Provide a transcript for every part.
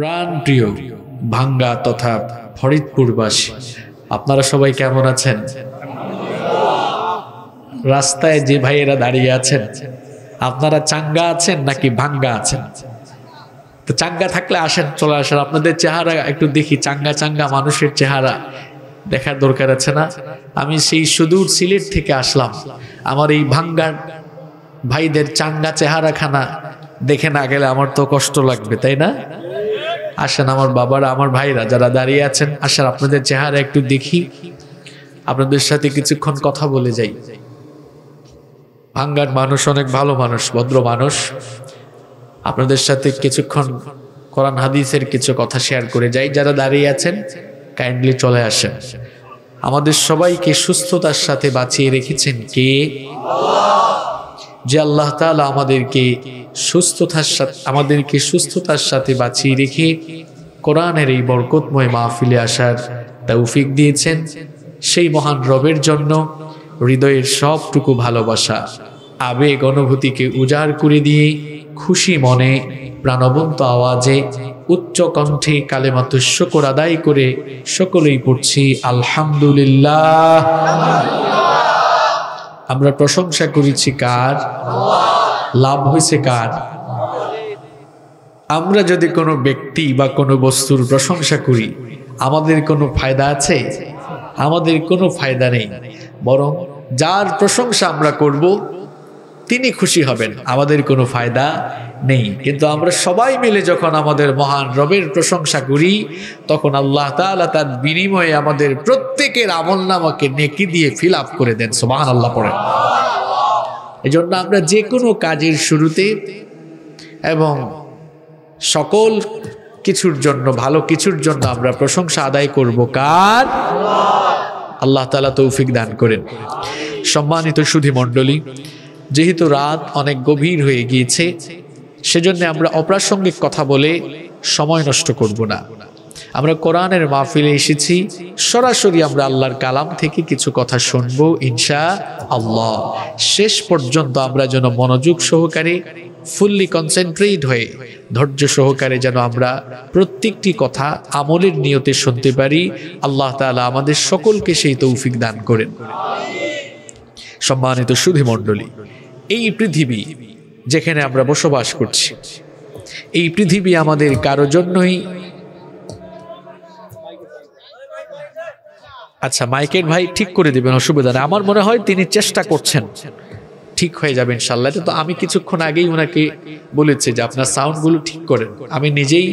প্রাণ প্রিয় ভাঙ্গা তথা ফরিদপুরবাসী আপনারা সবাই কেমন আছেন রাস্তায় যে ভাইয়েরা দাঁড়িয়ে আছেন আপনারা চাঙ্গা আছেন নাকি ভাঙ্গা আছেন তো চাঙ্গা থাকলে আসেন চলে আসেন আপনাদের চেহারা একটু দেখি চাঙ্গা চাঙ্গা মানুষের চেহারা দেখার দরকার আছে না আমি সেই সুদূর সিলেট থেকে আসলাম আমার এই ভাঙ্গার ভাইদের চাঙ্গা চেহারাখানা দেখে না গেলে আমার তো কষ্ট লাগবে তাই না আসেন আমার বাবারা আমার ভাইরা যারা দাঁড়িয়ে আছেন আসেন আপনাদের চেহারা একটু দেখি আপনাদের সাথে কিছুক্ষণ কথা বলে যাই ভাঙ্গার মানুষ অনেক ভালো মানুষ ভদ্র মানুষ আপনাদের সাথে কিছুক্ষণ কোরআন হাদিসের কিছু কথা শেয়ার করে যাই যারা দাঁড়িয়ে আছেন কাইন্ডলি চলে আসেন আমাদের সবাইকে সুস্থতার সাথে বাঁচিয়ে রেখেছেন কে যে আল্লাহ তালা আমাদেরকে সুস্থতার সাথে আমাদেরকে সুস্থতার সাথে বাঁচিয়ে রেখে কোরআনের এই বরকতময় মাহফিলে আসার তৌফিক দিয়েছেন সেই মহান রবের জন্য হৃদয়ের সবটুকু ভালোবাসা আবেগ অনুভূতিকে উজাড় করে দিয়ে খুশি মনে প্রাণবন্ত আওয়াজে উচ্চ কণ্ঠে মাত্র শকর আদায় করে সকলেই পড়ছি আলহামদুলিল্লাহ আমরা প্রশংসা করেছি কার লাভ হয়েছে কার আমরা যদি কোনো ব্যক্তি বা কোনো বস্তুর প্রশংসা করি আমাদের কোনো ফায়দা আছে আমাদের কোনো ফায়দা নেই বরং যার প্রশংসা আমরা করব তিনি খুশি হবেন আমাদের কোনো ফায়দা নেই কিন্তু আমরা সবাই মিলে যখন আমাদের মহান রবের প্রশংসা করি তখন আল্লাহ তালা তার বিনিময়ে আমাদের প্রত্যেকের আমল নামাকে নেকি দিয়ে ফিল আপ করে দেন সোমাহান আল্লাহ পড়েন এজন্য আমরা যে কোনো কাজের শুরুতে এবং সকল কিছুর জন্য ভালো কিছুর জন্য আমরা প্রশংসা আদায় করব কার আল্লাহ তালা তৌফিক দান করেন সম্মানিত সুধী মণ্ডলী যেহেতু রাত অনেক গভীর হয়ে গিয়েছে সেজন্য আমরা অপ্রাসঙ্গিক কথা বলে সময় নষ্ট করব না আমরা কোরআনের মাহফিলে এসেছি সরাসরি আমরা আল্লাহর কালাম থেকে কিছু কথা শুনবো ইনশা আল্লাহ শেষ পর্যন্ত আমরা যেন মনোযোগ সহকারে ফুললি কনসেন্ট্রেট হয়ে ধৈর্য সহকারে যেন আমরা প্রত্যেকটি কথা আমলের নিয়তে শুনতে পারি আল্লাহ তালা আমাদের সকলকে সেই তৌফিক দান করেন সম্মানিত সুধীমণ্ডলী এই পৃথিবী যেখানে আমরা বসবাস করছি এই পৃথিবী আমাদের কারো জন্যই আচ্ছা মাইকের ভাই ঠিক করে দেবেন অসুবিধা নেই আমার মনে হয় তিনি চেষ্টা করছেন ঠিক হয়ে যাবে ইনশাল্লাহ তো আমি কিছুক্ষণ আগেই ওনাকে বলেছি যে আপনার সাউন্ডগুলো ঠিক করেন আমি নিজেই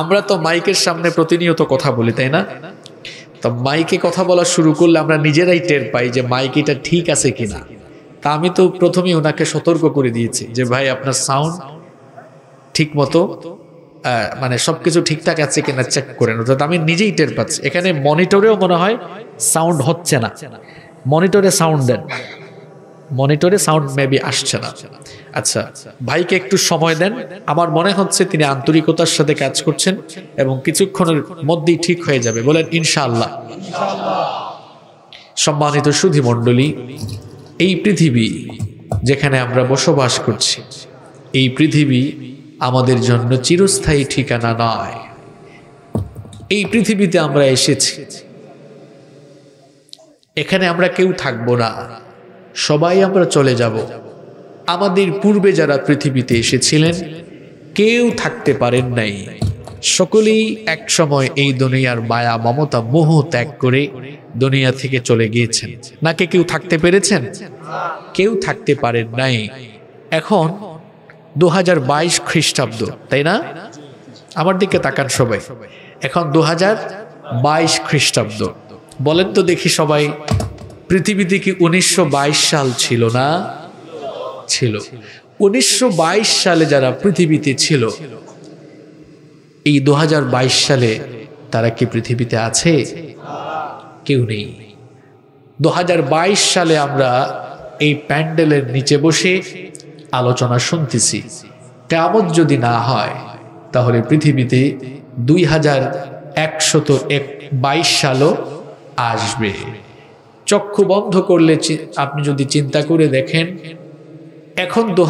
আমরা তো মাইকের সামনে প্রতিনিয়ত কথা বলি তাই না তো মাইকে কথা বলা শুরু করলে আমরা নিজেরাই টের পাই যে মাইক এটা ঠিক আছে কিনা তা আমি তো প্রথমেই ওনাকে সতর্ক করে দিয়েছি যে ভাই আপনার সাউন্ড ঠিক মতো মানে সবকিছু ঠিকঠাক আছে কিনা চেক করে অর্থাৎ আমি নিজেই টের পাচ্ছি এখানে মনিটরেও মনে হয় সাউন্ড হচ্ছে না মনিটরে সাউন্ড দেন মনিটরে সাউন্ড মেবি আসছে না আচ্ছা ভাইকে একটু সময় দেন আমার মনে হচ্ছে তিনি আন্তরিকতার সাথে কাজ করছেন এবং কিছুক্ষণের মধ্যেই ঠিক হয়ে যাবে বলেন ইনশাআল্লাহ সম্মানিত সুধিমণ্ডলী এই পৃথিবী যেখানে আমরা বসবাস করছি এই পৃথিবী আমাদের জন্য চিরস্থায়ী ঠিকানা নয় এই পৃথিবীতে আমরা এসেছি এখানে আমরা কেউ থাকব না সবাই আমরা চলে যাব আমাদের পূর্বে যারা পৃথিবীতে এসেছিলেন কেউ থাকতে পারেন নাই সকলেই এক সময় এই দুনিয়ার মায়া মমতা মোহ ত্যাগ করে দুনিয়া থেকে চলে গিয়েছেন নাকি কেউ থাকতে পেরেছেন কেউ থাকতে পারেন নাই এখন দু হাজার বাইশ খ্রিস্টাব্দ তাই না আমার দিকে তাকান সবাই এখন দু হাজার বাইশ খ্রিস্টাব্দ বলেন তো দেখি সবাই পৃথিবীতে কি উনিশশো সাল ছিল না ছিল উনিশশো সালে যারা পৃথিবীতে ছিল এই দু সালে তারা কি পৃথিবীতে আছে কেউ নেই দু সালে আমরা এই প্যান্ডেলের নিচে বসে আলোচনা শুনতেছি কেমন যদি না হয় তাহলে পৃথিবীতে দুই হাজার একশত এক বাইশ সালও আসবে চক্ষু বন্ধ করলে আপনি যদি চিন্তা করে দেখেন এখন দু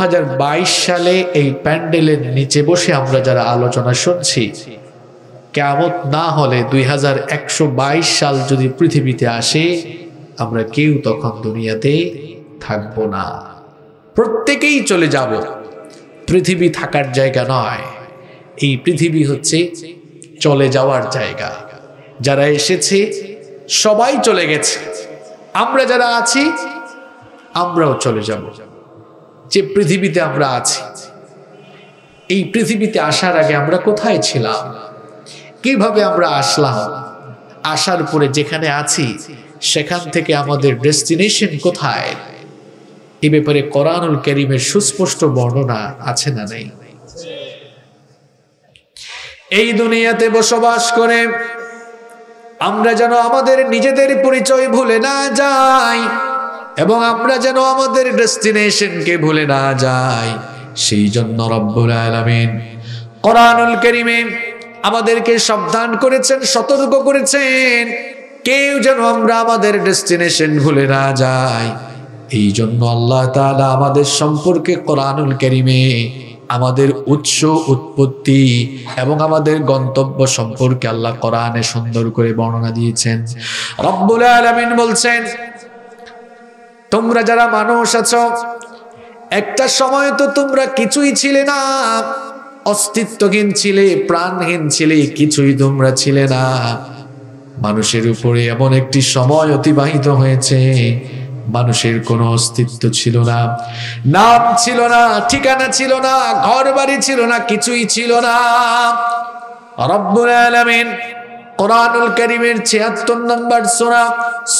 সালে এই প্যান্ডেলের নিচে বসে আমরা যারা আলোচনা শুনছি কেমন না হলে দুই সাল যদি পৃথিবীতে আসে আমরা কেউ তখন দুনিয়াতে থাকবো না প্রত্যেকেই চলে যাব পৃথিবী থাকার জায়গা নয় এই পৃথিবী হচ্ছে চলে যাওয়ার জায়গা যারা এসেছে সবাই চলে গেছে আমরা যারা আছি আমরাও চলে যাব যে পৃথিবীতে আমরা আছি এই পৃথিবীতে আসার আগে আমরা কোথায় ছিলাম কিভাবে আমরা আসলাম আসার পরে যেখানে আছি সেখান থেকে আমাদের ডেস্টিনেশন কোথায় এ ব্যাপারে কোরআনুল করিমের সুস্পষ্ট বর্ণনা আছে না নাই এই দুনিয়াতে বসবাস করে আমরা যেন আমাদের নিজেদের পরিচয় ভুলে না যাই এবং আমরা যেন আমাদের ডেস্টিনেশনকে ভুলে না যাই সেই জন্য রব্বুল আলমিন কোরআনুল করিমে আমাদেরকে সাবধান করেছেন সতর্ক করেছেন কেউ যেন আমরা আমাদের ডেস্টিনেশন ভুলে না যায় এই জন্য আল্লাহ তালা আমাদের সম্পর্কে কোরআনুল কেরিমে আমাদের উৎস উৎপত্তি এবং আমাদের গন্তব্য সম্পর্কে আল্লাহ কোরআনে সুন্দর করে বর্ণনা দিয়েছেন রব্বুল আলমিন বলছেন তোমরা যারা মানুষ আছো একটা সময় তো তোমরা কিছুই ছিলে না অস্তিত্বহীন ছিলে প্রাণহীন ছিলে কিছুই তোমরা ছিলে না মানুষের উপরে এমন একটি সময় অতিবাহিত হয়েছে মানুষের কোন অস্তিত্ব ছিল না নাম ছিল না ঠিকানা ছিল না ঘর বাড়ি ছিল না কিছুই ছিল না রব্বুল আলামিন কোরআনুল করিমের ছিয়াত্তর নম্বর সোনা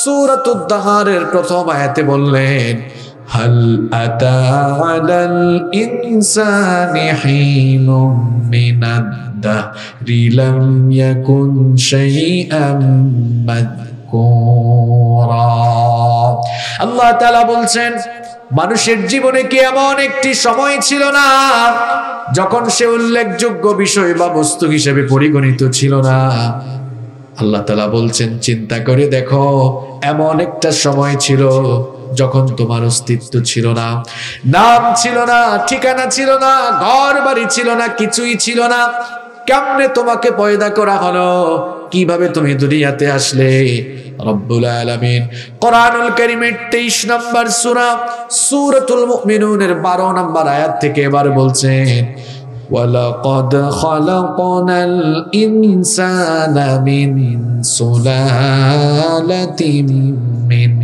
সুরাত উদ্দাহারের প্রথম আয়াতে বললেন هل أتى على الإنسان حين من الدهر لم يكن شيئا مذكورا আল্লাহ তালা বলছেন মানুষের জীবনে কি এমন একটি সময় ছিল না যখন সে উল্লেখযোগ্য বিষয় বা বস্তু হিসেবে পরিগণিত ছিল না আল্লাহ তালা বলছেন চিন্তা করে দেখো এমন একটা সময় ছিল যখন তোমার অস্তিত্ব ছিল না নাম ছিল না ঠিকানা ছিল না ঘর বাড়ি ছিল না কিছুই ছিল না কেমনে তোমাকে পয়দা করা হলো কিভাবে তুমি দুনিয়াতে আসলে রব্বুল আলামিন কোরআনুল কারীমের 23 নম্বর সূরা সূরাতুল মুমিনুনের 12 নম্বর আয়াত থেকে এবার বলছেন ওয়ালাকাদ খালাকনাল ইনসানা মিন সুলালাতিন মিন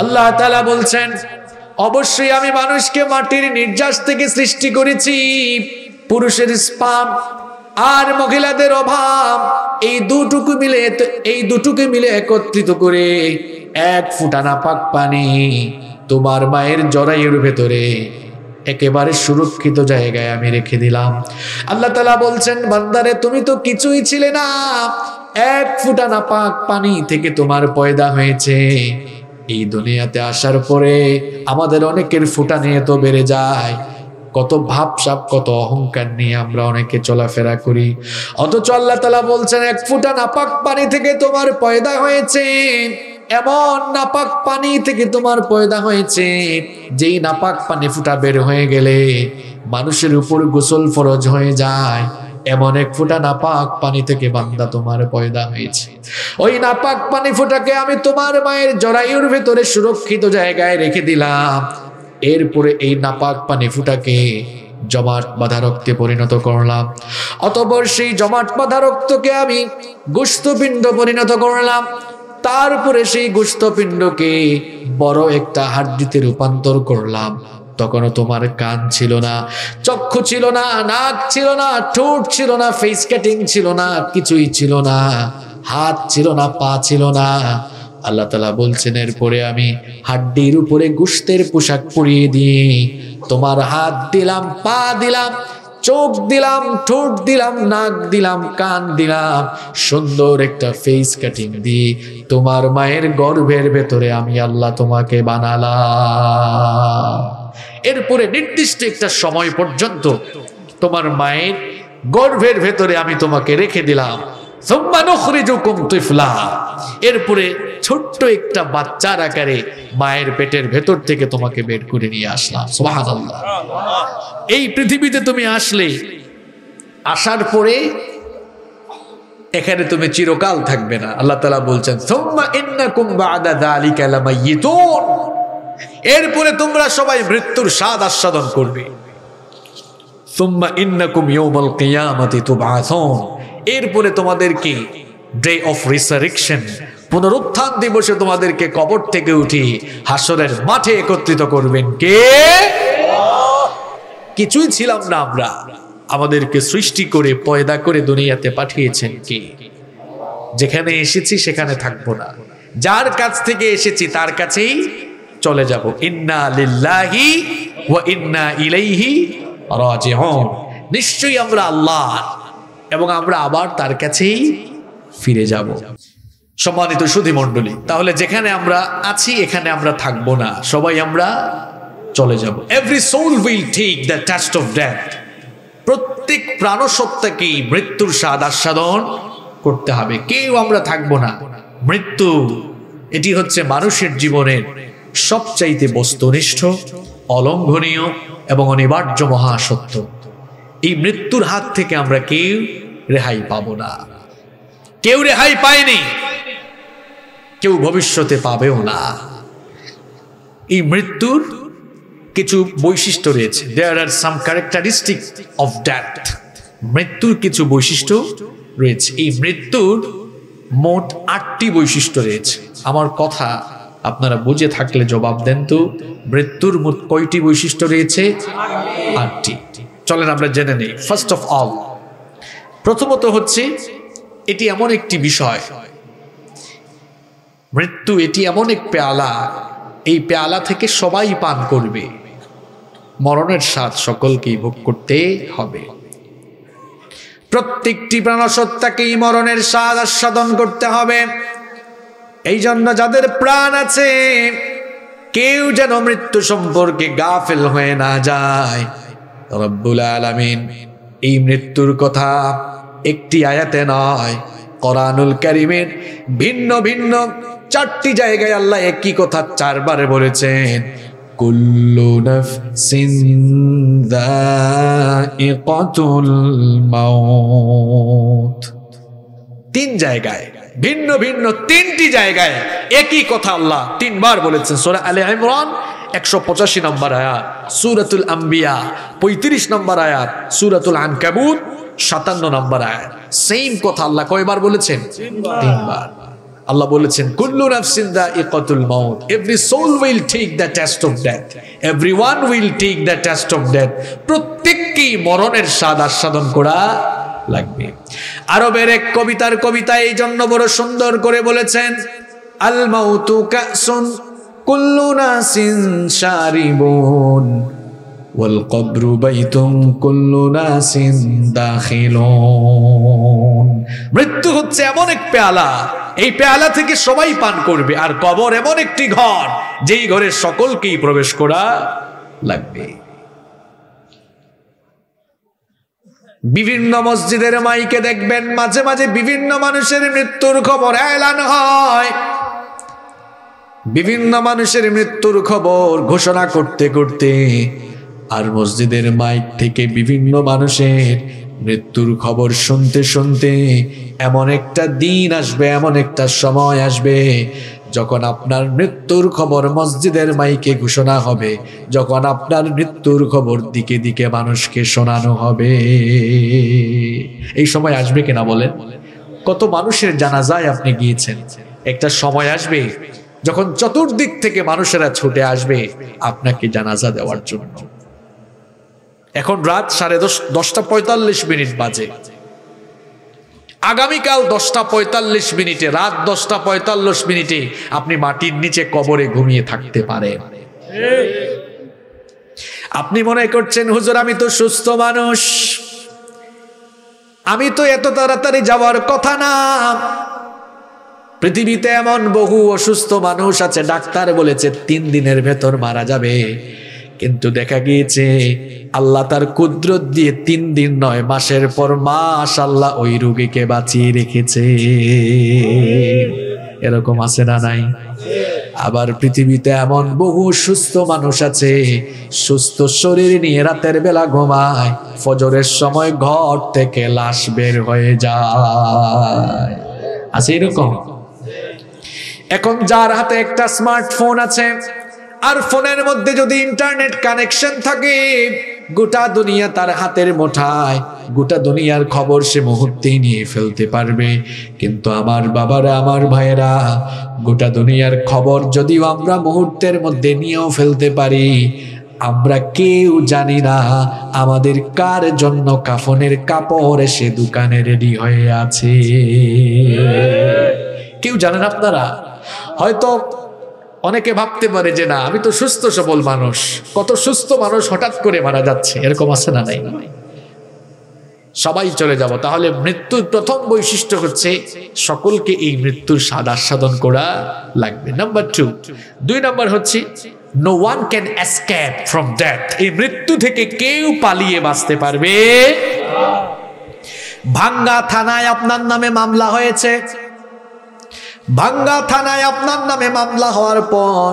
আল্লাহ তালা বলছেন অবশ্যই আমি মানুষকে মাটির নির্যাস থেকে সৃষ্টি করেছি পুরুষের স্পাম আর মহিলাদের অভাব এই দুটুকু মিলে এই দুটুকে মিলে একত্রিত করে এক ফুটানা পাক পানি তোমার মায়ের জরায়ুর ভেতরে একেবারে সুরক্ষিত জায়গায় আমি রেখে দিলাম আল্লাহ তালা বলছেন বান্দারে তুমি তো কিছুই ছিলে না এক ফুটা নাপাক পানি থেকে তোমার পয়দা হয়েছে এই দুনিয়াতে আসার পরে আমাদের অনেকের ফুটা নিয়ে তো বেড়ে যায় কত ভাবসাপ কত অহংকার নিয়ে আমরা অনেকে চলাফেরা করি অথচ আল্লাহ তালা বলছেন এক ফুটা নাপাক পানি থেকে তোমার পয়দা হয়েছে এমন নাপাক পানি থেকে তোমার পয়দা হয়েছে যেই নাপাক পানি ফুটা বের হয়ে গেলে মানুষের উপর গোসল ফরজ হয়ে যায় এমন এক ফুটা নাপাক পানি থেকে বান্দা তোমার পয়দা হয়েছে ওই নাপাক পানি ফুটাকে আমি তোমার মায়ের জরায়ুর ভেতরে সুরক্ষিত জায়গায় রেখে দিলাম এরপরে এই নাপাক পানি ফুটাকে জমাট বাঁধা রক্তে পরিণত করলাম অতপর সেই জমাট বাঁধা রক্তকে আমি গুস্তপিণ্ড পরিণত করলাম তারপরে সেই গুস্তপিণ্ডকে বড় একটা হাড্ডিতে রূপান্তর করলাম তখনও তোমার কান ছিল না চক্ষু ছিল না নাক ছিল না ঠোঁট ছিল না ফেস কাটিং ছিল না কিছুই ছিল না হাত ছিল না পা ছিল না আল্লাহ তালা বলছেন এরপরে আমি হাড্ডির উপরে গুস্তের পোশাক পরিয়ে দিই তোমার হাত দিলাম পা দিলাম চোখ দিলাম ঠোঁট দিলাম নাক দিলাম কান দিলাম সুন্দর একটা ফেস কাটিং দি তোমার মায়ের গর্ভের ভেতরে আমি আল্লাহ তোমাকে বানালাম এরপরে নির্দিষ্ট একটা সময় পর্যন্ত তোমার মায়ের গর্ভের ভেতরে আমি তোমাকে রেখে দিলাম এরপরে ছোট্ট একটা বাচ্চার আকারে মায়ের পেটের ভেতর থেকে তোমাকে বের করে নিয়ে আসলাম এই পৃথিবীতে তুমি আসলে আসার পরে এখানে তুমি চিরকাল থাকবে না আল্লাহ তালা বলছেন সোম্মা ইন্না কুম্বা আদা দা আলী কালামাই এরপরে তোমরা সবাই মৃত্যুর স্বাদ আস্বাদন করবে এরপরে তোমাদেরকে ডে অফ রিসারেকশন পুনরুত্থান দিবসে তোমাদেরকে কবর থেকে উঠি হাসরের মাঠে একত্রিত করবেন কে কিছুই ছিলাম না আমরা আমাদেরকে সৃষ্টি করে পয়দা করে দুনিয়াতে পাঠিয়েছেন কি যেখানে এসেছি সেখানে থাকবো না যার কাছ থেকে এসেছি তার কাছেই চলে যাব ইন্না লিল্লাহি ওয়া ইন্না ইলাইহি রাজিউন নিশ্চয়ই আমরা আল্লাহ এবং আমরা আবার তার কাছেই ফিরে যাব সম্মানিত সুধী মণ্ডলী তাহলে যেখানে আমরা আছি এখানে আমরা থাকবো না সবাই আমরা চলে যাব every soul will take the test of death প্রত্যেক প্রাণসত্তাকেই মৃত্যুর স্বাদ আস্বাদন করতে হবে কেউ আমরা থাকবো না মৃত্যু এটি হচ্ছে মানুষের জীবনের সবচাইতে বস্তুনিষ্ঠ অলঙ্ঘনীয় এবং অনিবার্য মহাসত্য এই মৃত্যুর হাত থেকে আমরা কেউ রেহাই পাব না কেউ রেহাই পায়নি কেউ ভবিষ্যতে পাবেও না এই মৃত্যুর কিছু বৈশিষ্ট্য রয়েছে there are some characteristic of death মৃত্যুর কিছু বৈশিষ্ট্য রয়েছে এই মৃত্যুর মোট আটটি বৈশিষ্ট্য রয়েছে আমার কথা আপনারা বুঝে থাকলে জবাব দেন তো মৃত্যুর কয়টি বৈশিষ্ট্য রয়েছে আটটি চলেন আমরা জেনে নেই ফার্স্ট অফ অল প্রথমত হচ্ছে এটি এমন একটি বিষয় মৃত্যু এটি এমন এক পেয়ালা এই পেয়ালা থেকে সবাই পান করবে মরণের স্বাদ সকলকেই ভোগ করতে হবে প্রত্যেকটি প্রাণসত্তাকেই মরণের স্বাদ আস্বাদন করতে হবে এই জন্য যাদের প্রাণ আছে কেউ যেন মৃত্যু সম্পর্কে গাফেল হয়ে না যায় রব্বুল আলমিন এই মৃত্যুর কথা একটি আয়াতে নয় করানুল করিমের ভিন্ন ভিন্ন চারটি জায়গায় আল্লাহ একই কথা চারবার বলেছেন তিন জায়গায় ভিন্ন ভিন্ন তিনটি জায়গায় একই কথা আল্লাহ তিনবার বলেছেন সোরা আলে ইমরান একশো পঁচাশি নম্বর আয়াত সুরাতুল আম্বিয়া পঁয়ত্রিশ নম্বর আয়াত সুরাতুল কাবুল সাতান্ন নম্বর আয়াত সেম কথা আল্লাহ কয়বার বলেছেন তিনবার আল্লাহ বলেছেন কুল্লু নাফসিন দা ইকাতুল মাউত every soul will take the test of death one will take the test of death প্রত্যেককেই মরণের স্বাদ আস্বাদন করা লাগবে আরবের এক কবিতার কবিতা এই জন্য বড় সুন্দর করে বলেছেন আল মাউতু কাসুন কুল্লু নাসিন শারিবুন ওয়াল কবরু বাইতুম কুল্লু নাসিন দাখিলুন মৃত্যু হচ্ছে এমন এক পেয়ালা এই পেয়ালা থেকে সবাই পান করবে আর কবর এমন একটি ঘর যেই ঘরে সকলকেই প্রবেশ করা লাগবে বিভিন্ন মসজিদের মাইকে দেখবেন মাঝে মাঝে বিভিন্ন মানুষের মৃত্যুর খবর এলান হয় বিভিন্ন মানুষের মৃত্যুর খবর ঘোষণা করতে করতে আর মসজিদের মাইক থেকে বিভিন্ন মানুষের মৃত্যুর খবর শুনতে শুনতে এমন একটা দিন আসবে এমন একটা সময় আসবে যখন আপনার মৃত্যুর খবর মসজিদের মাইকে ঘোষণা হবে যখন আপনার মৃত্যুর খবর দিকে দিকে মানুষকে শোনানো হবে এই সময় আসবে কিনা বলেন কত মানুষের জানাজায় আপনি গিয়েছেন একটা সময় আসবে যখন চতুর্দিক থেকে মানুষেরা ছুটে আসবে আপনাকে জানাজা দেওয়ার জন্য এখন রাত সাড়ে দশ দশটা পঁয়তাল্লিশ মিনিট বাজে আগামীকাল দশটা পঁয়তাল্লিশ মিনিটে রাত দশটা পঁয়তাল্লিশ মিনিটে আপনি মাটির নিচে কবরে ঘুমিয়ে থাকতে পারে আপনি মনে করছেন হুজুর আমি তো সুস্থ মানুষ আমি তো এত তাড়াতাড়ি যাওয়ার কথা না পৃথিবীতে এমন বহু অসুস্থ মানুষ আছে ডাক্তার বলেছে তিন দিনের ভেতর মারা যাবে কিন্তু দেখা গিয়েছে আল্লাহ তার কুদরত দিয়ে তিন দিন নয় মাসের পর মাস আল্লাহ ওই রুগীকে বাঁচিয়ে রেখেছে এরকম আছে না নাই আবার পৃথিবীতে এমন বহু সুস্থ মানুষ আছে সুস্থ শরীর নিয়ে রাতের বেলা ঘুমায় ফজরের সময় ঘর থেকে লাশ বের হয়ে যায় আছে এরকম এখন যার হাতে একটা স্মার্টফোন আছে আর ফোনের মধ্যে যদি ইন্টারনেট কানেকশন থাকে গোটা দুনিয়া তার হাতের মোঠায় গোটা দুনিয়ার খবর সে মুহূর্তেই নিয়ে ফেলতে পারবে কিন্তু আমার বাবারা আমার ভাইয়েরা গোটা দুনিয়ার খবর যদিও আমরা মুহূর্তের মধ্যে নিয়েও ফেলতে পারি আমরা কেউ জানি না আমাদের কার জন্য কাফনের কাপড় এসে দোকানে রেডি হয়ে আছে কেউ জানেন আপনারা হয়তো অনেকে ভাবতে পারে যে না আমি তো সুস্থ সবল মানুষ কত সুস্থ মানুষ হঠাৎ করে মারা যাচ্ছে এরকম আছে না নাই সবাই চলে যাব তাহলে মৃত্যুর প্রথম বৈশিষ্ট্য হচ্ছে সকলকে এই মৃত্যুর স্বাদ আস্বাদন করা লাগবে নাম্বার টু দুই নাম্বার হচ্ছে no one can escape from death এই মৃত্যু থেকে কেউ পালিয়ে বাঁচতে পারবে ভাঙ্গা থানায় আপনার নামে মামলা হয়েছে ভাঙ্গা থানায় আপনার নামে মামলা হওয়ার পর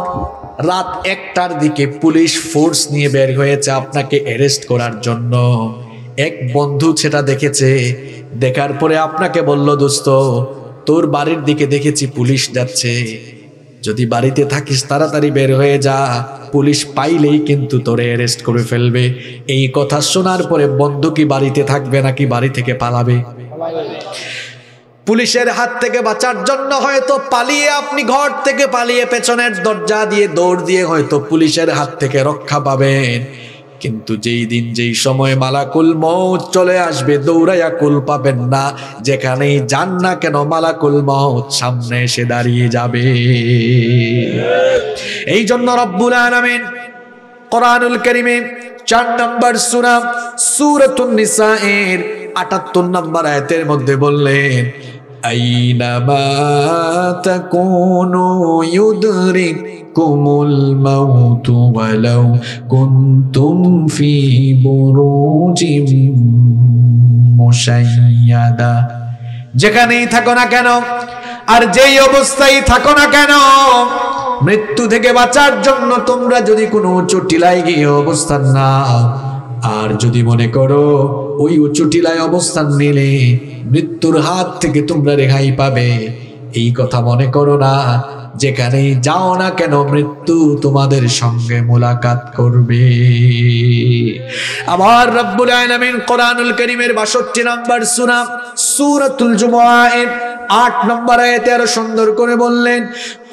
রাত একটার দিকে পুলিশ ফোর্স নিয়ে বের হয়েছে আপনাকে অ্যারেস্ট করার জন্য এক বন্ধু সেটা দেখেছে দেখার পরে আপনাকে বলল দোস্ত তোর বাড়ির দিকে দেখেছি পুলিশ যাচ্ছে যদি বাড়িতে থাকিস তাড়াতাড়ি বের হয়ে যা পুলিশ পাইলেই কিন্তু তোরে অ্যারেস্ট করে ফেলবে এই কথা শোনার পরে বন্ধু কি বাড়িতে থাকবে নাকি বাড়ি থেকে পালাবে পুলিশের হাত থেকে বাঁচার জন্য হয়তো পালিয়ে আপনি ঘর থেকে পালিয়ে পেছনের দরজা দিয়ে দৌড় দিয়ে হয়তো পুলিশের হাত থেকে রক্ষা পাবেন কিন্তু যেই দিন যেই সময় মালাকুল মৌত চলে আসবে দৌড়াইয়া কুল পাবেন না যেখানেই যান না কেন মালাকুল মৌত সামনে এসে দাঁড়িয়ে যাবে এই জন্য রব্বুল আলামিন কোরআনুল কারীমে চার নম্বর সূরা সূরাতুন নিসা এর আটাত্তর নম্বর আয়াতের মধ্যে বললেন أينما تكونوا يدرككم الموت ولو كنتم في بروج مشيدة যেখানেই থাকো না কেন আর যেই অবস্থায় থাকো না কেন মৃত্যু থেকে বাঁচার জন্য তোমরা যদি কোনো চটিলায় গিয়ে অবস্থান না আর যদি মনে করো ওই উঁচু টিলায় অবস্থান নিলে মৃত্যুর হাত থেকে তোমরা রেহাই পাবে এই কথা মনে করো না যেখানে যাও না কেন মৃত্যু তোমাদের সঙ্গে মোলাকাত করবে আমার রব্বুল আলমিন কোরআনুল করিমের বাষট্টি নাম্বার সুরা সূরাতুল জুমুআ আট নম্বর আয়াতে আরো সুন্দর করে বললেন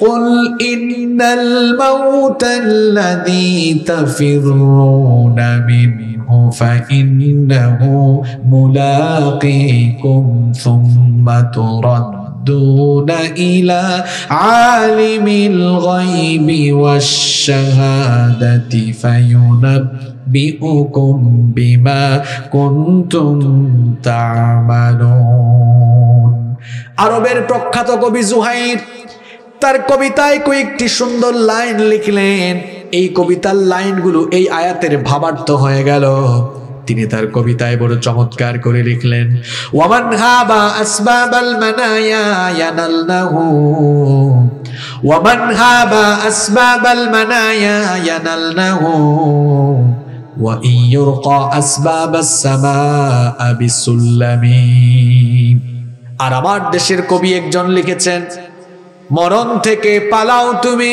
قل إن الموت الذي تفرون منه فإنه ملاقيكم ثم تردون إلى عالم الغيب والشهادة فينبئكم بما كنتم تعملون আরবের প্রখ্যাত কবি জুহাইর তার কবিতায় কয়েকটি সুন্দর লাইন লিখলেন এই কবিতার লাইনগুলো এই আয়াতের ভাবার্থ হয়ে গেল তিনি তার কবিতায় বড় চমৎকার করে লিখলেন ওয়ামান হাবা আসবাবাল মানায়া ইয়ানালনাহু ওয়ামান হাবা আসবাবাল মানায়া ইয়ানালনাহু ওয়া ইয়ুরকা আসবাবাস সামাআ বিসুল্লামিন আর আমার দেশের কবি একজন লিখেছেন মরণ থেকে পালাও তুমি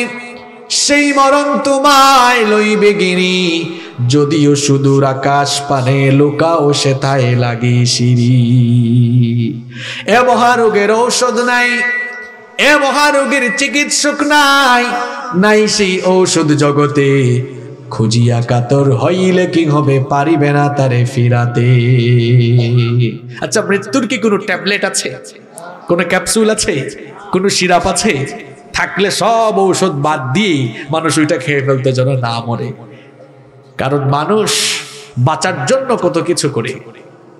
সেই মরণ তোমায় লইবে গিরি যদিও সুদূর আকাশ পানে লুকাও সেথায় লাগে সিরি এ মহারোগের ঔষধ নাই এ মহারোগের চিকিৎসক নাই নাই সেই ঔষধ জগতে খুঁজিয়া কাতর হইলে কি হবে পারিবে না তারে ফিরাতে আচ্ছা মৃত্যুর কি কোনো ট্যাবলেট আছে কোনো ক্যাপসুল আছে কোনো সিরাপ আছে থাকলে সব ঔষধ বাদ দিয়ে মানুষ ওইটা খেয়ে ফেলতে যেন না মরে কারণ মানুষ বাঁচার জন্য কত কিছু করে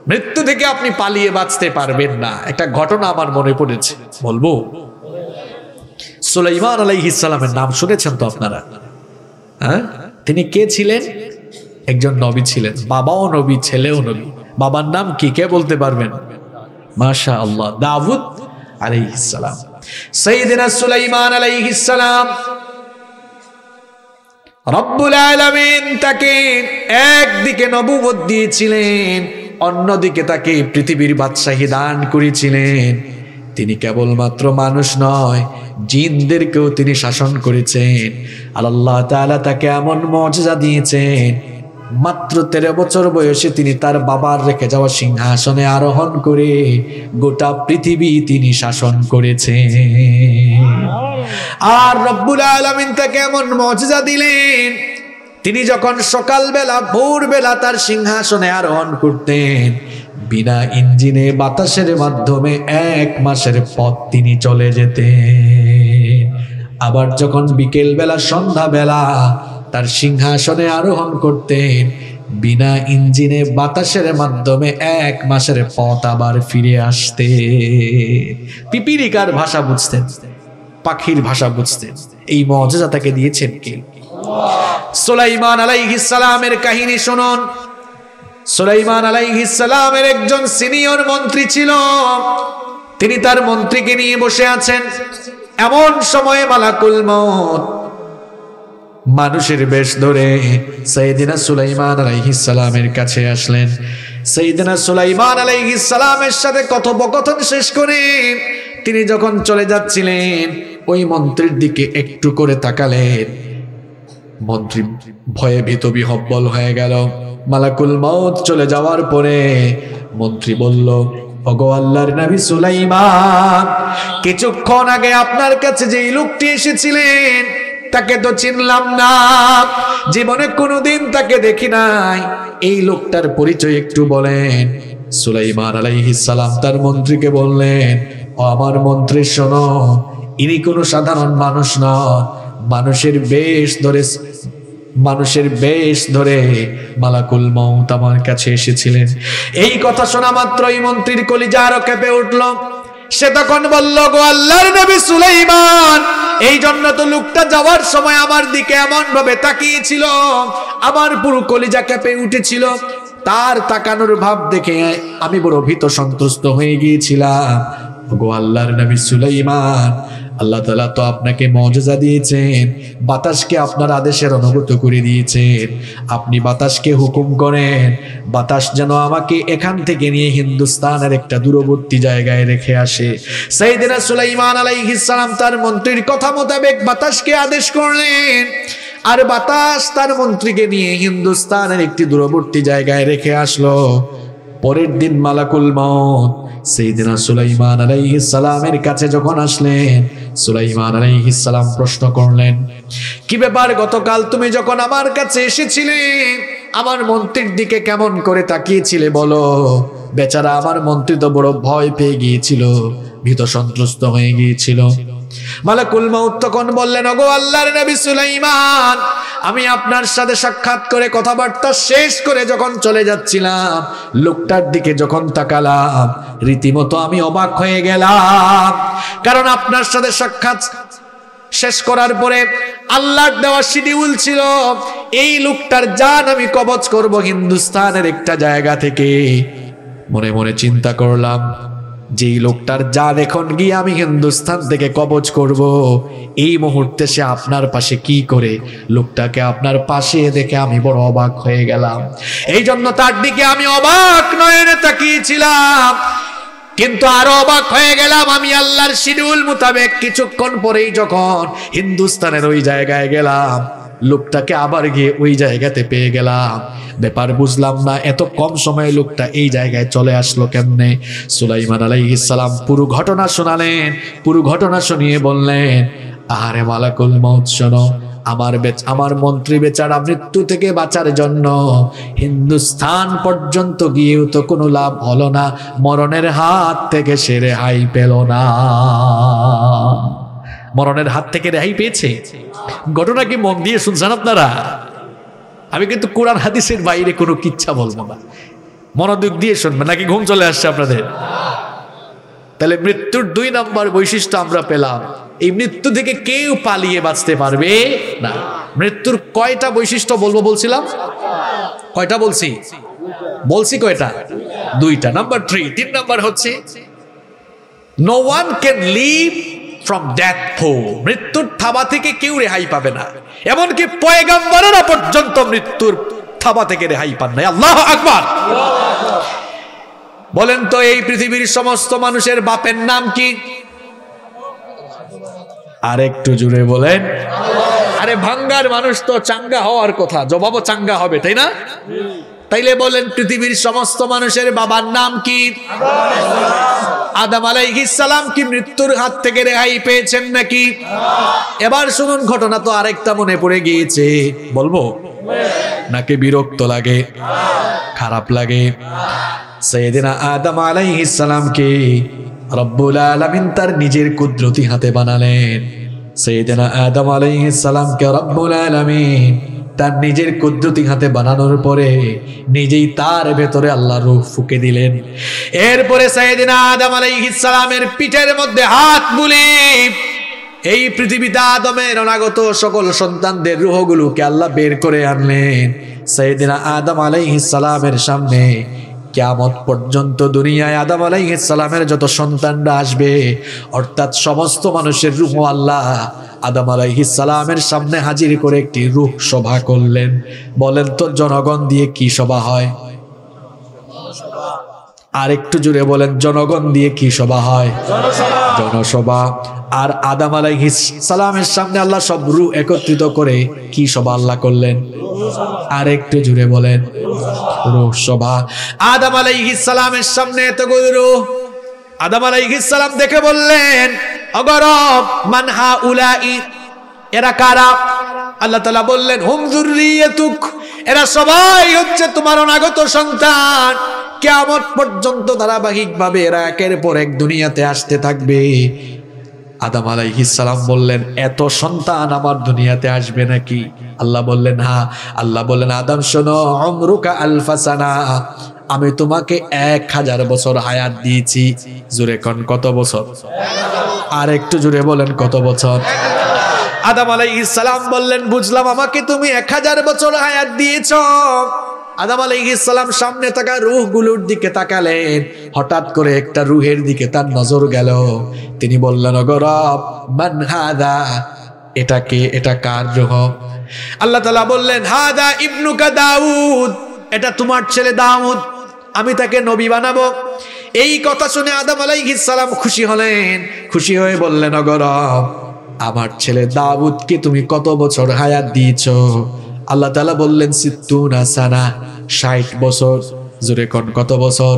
মৃত্যু থেকে আপনি পালিয়ে বাঁচতে পারবেন না একটা ঘটনা আমার মনে পড়েছে বলবো সুলাইমান আলাইহিস সালামের নাম শুনেছেন তো আপনারা হ্যাঁ তিনি কে ছিলেন একজন নবী ছিলেন বাবাও নবী ছেলেও নবী বাবার নাম কি কে বলতে পারবেন মাশা আল্লাহ দাউদ আলাইহিসসালাম সাইদিনা সুলাইমান আলাইহিসসালাম রব্বুল আলামিন তাকে একদিকে নবুবত দিয়েছিলেন অন্যদিকে তাকে পৃথিবীর বাদশাহী দান করেছিলেন তিনি কেবলমাত্র মানুষ নয় জিনদেরকেও তিনি শাসন করেছেন আল্লাহ তালা তাকে এমন মজা দিয়েছেন মাত্র তেরো বছর বয়সে তিনি তার বাবার রেখে যাওয়া সিংহাসনে আরোহণ করে গোটা পৃথিবী তিনি শাসন করেছে আর রব্বুল আলমিন তাকে এমন মজা দিলেন তিনি যখন সকালবেলা ভোরবেলা তার সিংহাসনে আরোহণ করতেন বিনা ইঞ্জিনে বাতাসের মাধ্যমে এক মাসের পথ তিনি চলে যেতে আবার যখন বিকেলবেলা সন্ধ্যাবেলা তার সিংহাসনে আরোহণ করতেন বিনা ইঞ্জিনে বাতাসের মাধ্যমে এক মাসের পথ আবার ফিরে আসতে পিপিলিকার ভাষা বুঝতেন পাখির ভাষা বুঝতেন এই মজা তাকে দিয়েছেন কে সোলাইমান আলাইহিস সালামের কাহিনী শুনুন সুলাইমান আলাইহিসালামের একজন সিনিয়র মন্ত্রী ছিল তিনি তার মন্ত্রীকে নিয়ে বসে আছেন এমন সময়ে মালাকুল মত মানুষের বেশ ধরে সৈদিনা সুলাইমান আলাইহিসালামের কাছে আসলেন সৈদিনা সুলাইমান আলাইহিসালামের সাথে কথোপকথন শেষ করে তিনি যখন চলে যাচ্ছিলেন ওই মন্ত্রীর দিকে একটু করে তাকালেন মন্ত্রী ভয়ে ভীত বিহব্বল হয়ে গেল মালাকুল মত চলে যাওয়ার পরে মন্ত্রী বলল অগো আল্লাহর নাবি সুলাইমান কিছুক্ষণ আগে আপনার কাছে যে লোকটি এসেছিলেন তাকে তো চিনলাম না জীবনে কোনোদিন তাকে দেখি নাই এই লোকটার পরিচয় একটু বলেন সুলাইমান সালাম তার মন্ত্রীকে বললেন ও আমার মন্ত্রী শোনো ইনি কোনো সাধারণ মানুষ নন মানুষের বেশ ধরে মানুষের বেশ ধরে মালাকুল মৌত আমার কাছে এসেছিলেন এই কথা শোনা মাত্র এই মন্ত্রীর কলিজা আরো কেঁপে উঠল সে তখন বলল গো আল্লাহর নবী সুলাইমান এই জন্য তো লোকটা যাওয়ার সময় আমার দিকে এমন ভাবে তাকিয়েছিল আমার পুরো কলিজা কেঁপে উঠেছিল তার তাকানোর ভাব দেখে আমি বড় ভীত সন্তুষ্ট হয়ে গিয়েছিলাম গো আল্লাহর নবী সুলাইমান আল্লাহ তালা তো আপনাকে মর্যাদা দিয়েছেন বাতাসকে আপনার আদেশের অনুগত করে দিয়েছেন আপনি বাতাসকে হুকুম করেন বাতাস যেন আমাকে এখান থেকে নিয়ে হিন্দুস্তানের একটা দূরবর্তী জায়গায় রেখে আসে সেইদিনা সুলাইমান আলাইহিসালাম তার মন্ত্রীর কথা মোতাবেক বাতাসকে আদেশ করলেন আর বাতাস তার মন্ত্রীকে নিয়ে হিন্দুস্তানের একটি দূরবর্তী জায়গায় রেখে আসলো পরের দিন মালাকুল মত সেই দিন সুলাইমান আলাইহিস সালামের কাছে যখন আসলেন সুলাইমান আলাইহিসসালাম প্রশ্ন করলেন কি ব্যাপার গতকাল তুমি যখন আমার কাছে এসেছিলে আমার মন্ত্রীর দিকে কেমন করে তাকিয়েছিলে বলো বেচারা আমার মন্ত্রী তো বড় ভয় পেয়ে গিয়েছিল ভীত সন্ত্রস্ত হয়ে গিয়েছিল মালাকুল মাউত তখন বললেন ওগো আল্লাহর নবী সুলাইমান আমি আপনার সাথে সাক্ষাৎ করে কথাবার্তা শেষ করে যখন চলে যাচ্ছিলাম লোকটার দিকে যখন তাকালাম রীতিমতো আমি অবাক হয়ে গেলাম কারণ আপনার সাথে সাক্ষাৎ শেষ করার পরে আল্লাহর দেওয়া শিডিউল ছিল এই লোকটার যান আমি কবচ করব হিন্দুস্তানের একটা জায়গা থেকে মনে মনে চিন্তা করলাম যেই লোকটার যা এখন গিয়ে আমি হিন্দুস্থান থেকে কবজ করব। এই মুহূর্তে সে আপনার পাশে কি করে লোকটাকে আপনার পাশে দেখে আমি বড় অবাক হয়ে গেলাম এই জন্য তার দিকে আমি অবাক নয়নে তাকিয়েছিলাম কিন্তু আরো অবাক হয়ে গেলাম আমি আল্লাহর শিডিউল মোতাবেক কিছুক্ষণ পরেই যখন হিন্দুস্তানের ওই জায়গায় গেলাম লোকটাকে আবার গিয়ে ওই জায়গাতে পেয়ে গেলাম ব্যাপার বুঝলাম না এত কম সময়ে লোকটা এই জায়গায় চলে আসলো কেমনে সুলাইমান আলাইসালাম পুরো ঘটনা শোনালেন পুরো ঘটনা শুনিয়ে বললেন আহারে মালাকুল মত শোনো আমার আমার মন্ত্রী বেচারা মৃত্যু থেকে বাঁচার জন্য হিন্দুস্থান পর্যন্ত গিয়েও তো কোনো লাভ হলো না মরণের হাত থেকে সেরে হাই পেল না মরণের হাত থেকে রেহাই পেয়েছে ঘটনা কি মন দিয়ে শুনছেন আপনারা আমি কিন্তু কোরআন হাদিসের বাইরে কোনো কিচ্ছা বলবো না মনোযোগ দিয়ে শুনবেন নাকি ঘুম চলে আসছে আপনাদের তাহলে মৃত্যুর দুই নম্বর বৈশিষ্ট্য আমরা পেলাম এই মৃত্যু থেকে কেউ পালিয়ে বাঁচতে পারবে না মৃত্যুর কয়টা বৈশিষ্ট্য বলবো বলছিলাম কয়টা বলছি বলছি কয়টা দুইটা নাম্বার থ্রি তিন নাম্বার হচ্ছে no one can leave from death হো মৃত্যুর থাবা থেকে কেউ রেহাই পাবে না এমনকি পয়গাম্বারেরা পর্যন্ত মৃত্যুর থাবা থেকে রেহাই পান নাই আল্লাহ আকবর বলেন তো এই পৃথিবীর সমস্ত মানুষের বাপের নাম কি আর একটু জুড়ে বলেন আরে ভাঙ্গার মানুষ তো চাঙ্গা হওয়ার কথা জবাবও চাঙ্গা হবে তাই না তাইলে বলেন পৃথিবীর সমস্ত মানুষের বাবার নাম কি আদাম সালাম কি মৃত্যুর হাত থেকে রেহাই পেয়েছেন নাকি এবার শুনুন ঘটনা তো আরেকটা মনে পড়ে গিয়েছে বলবো নাকি বিরক্ত লাগে খারাপ লাগে সেদিনা আদাম কি রব্বুল আলমিন তার নিজের কুদরতি হাতে বানালেন সেদিনা আদম আলাইহিসালামকে রব্বুল আলমিন তার নিজের কুদ্রতি হাতে বানানোর পরে নিজেই তার ভেতরে আল্লাহ রুহ ফুকে দিলেন এরপরে সাইদিনা আদম সালামের পিঠের মধ্যে হাত বুলি এই পৃথিবীতে আদমের অনাগত সকল সন্তানদের রুহগুলোকে আল্লাহ বের করে আনলেন সাইদিনা আদম সালামের সামনে কেমন পর্যন্ত দুনিয়ায় আদাম আলাইহিস সালামের যত সন্তানরা আসবে অর্থাৎ সমস্ত মানুষের রুহ আল্লাহ আদাম সালামের সামনে হাজির করে একটি রুহ সভা করলেন বলেন তো জনগণ দিয়ে কি সভা হয় আর একটু জুড়ে বলেন জনগণ দিয়ে কি সভা হয় জনসভা আর আদাম সালামের সামনে আল্লাহ সব রু একত্রিত করে কি সভা আল্লাহ করলেন আর একটু জুড়ে বলেন রুহ সভা আদাম সালামের সামনে এতগুলো রুহ আদাম আলাইহিসসালাম দেখে বললেন অগরব মানহা উলাই এরা কারা আল্লাহ তালা বললেন হুম তুক এরা সবাই হচ্ছে তোমার অনাগত সন্তান কেমন পর্যন্ত ধারাবাহিকভাবে এরা একের পর এক দুনিয়াতে আসতে থাকবে আদাম সালাম বললেন এত সন্তান আমার দুনিয়াতে আসবে নাকি আল্লাহ বললেন হা হ্যাঁ। আল্লাহ বললেন আদম শোনো অমরুকা আলফাসানা আমি তোমাকে এক হাজার বছর হায়াত দিয়েছি জুড়ে কন কত বছর আর একটু জুড়ে বলেন কত বছর আদাম আলাই ইসালাম বললেন বুঝলাম আমাকে তুমি এক হাজার বছর হায়াত দিয়েছ আদাম আলাইহিসাল্লাম সামনে থাকা রুহগুলোর দিকে তাকালেন হঠাৎ করে একটা রুহের দিকে তার নজর গেল তিনি বললেন গরব মানহাদা এটা কে এটা কার রুহ আল্লাহ তাআলা বললেন হাদা ইবনুকা দাউদ এটা তোমার ছেলে দাউদ আমি তাকে নবী বানাবো এই কথা শুনে আদম সালাম খুশি হলেন খুশি হয়ে বললেন অগরব আমার ছেলে দাউদকে তুমি কত বছর হায়াত দিয়েছ আল্লাহ তালা বললেন সিদ্দুনা সানা ষাট বছর জোরে কন কত বছর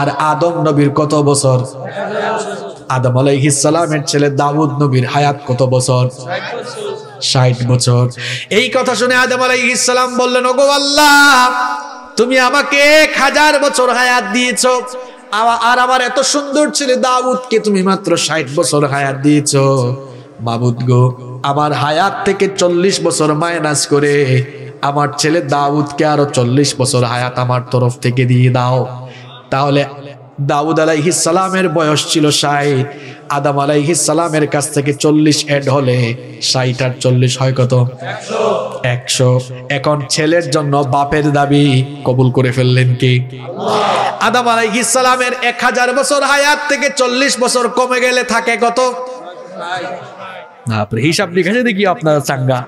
আর আদম নবীর কত বছর আদম সালামের ছেলে দাউদ নবীর হায়াত কত বছর ষাট বছর এই কথা শুনে আদম সালাম বললেন ওগো আল্লাহ তুমি আমাকে এক হাজার বছর হায়াত দিয়েছ আর আমার এত সুন্দর ছেলে দাউদকে তুমি মাত্র ষাট বছর হায়াত দিয়েছ বাবুদ গো আমার হায়াত থেকে চল্লিশ বছর মাইনাস করে আমার ছেলে দাউদকে আরো চল্লিশ বছর হায়াত আমার তরফ থেকে দিয়ে দাও তাহলে দাউদ সালামের বয়স ছিল ষাট আদাম সালামের কাছ থেকে চল্লিশ এড হলে ষাট আর চল্লিশ হয় কত একশো এখন ছেলের জন্য বাপের দাবি কবুল করে ফেললেন কি আদাম আলাই ইসলামের এক হাজার বছর হায়াত থেকে চল্লিশ বছর কমে গেলে থাকে কত হিসাব লিখেছে দেখি আপনার চাঙ্গা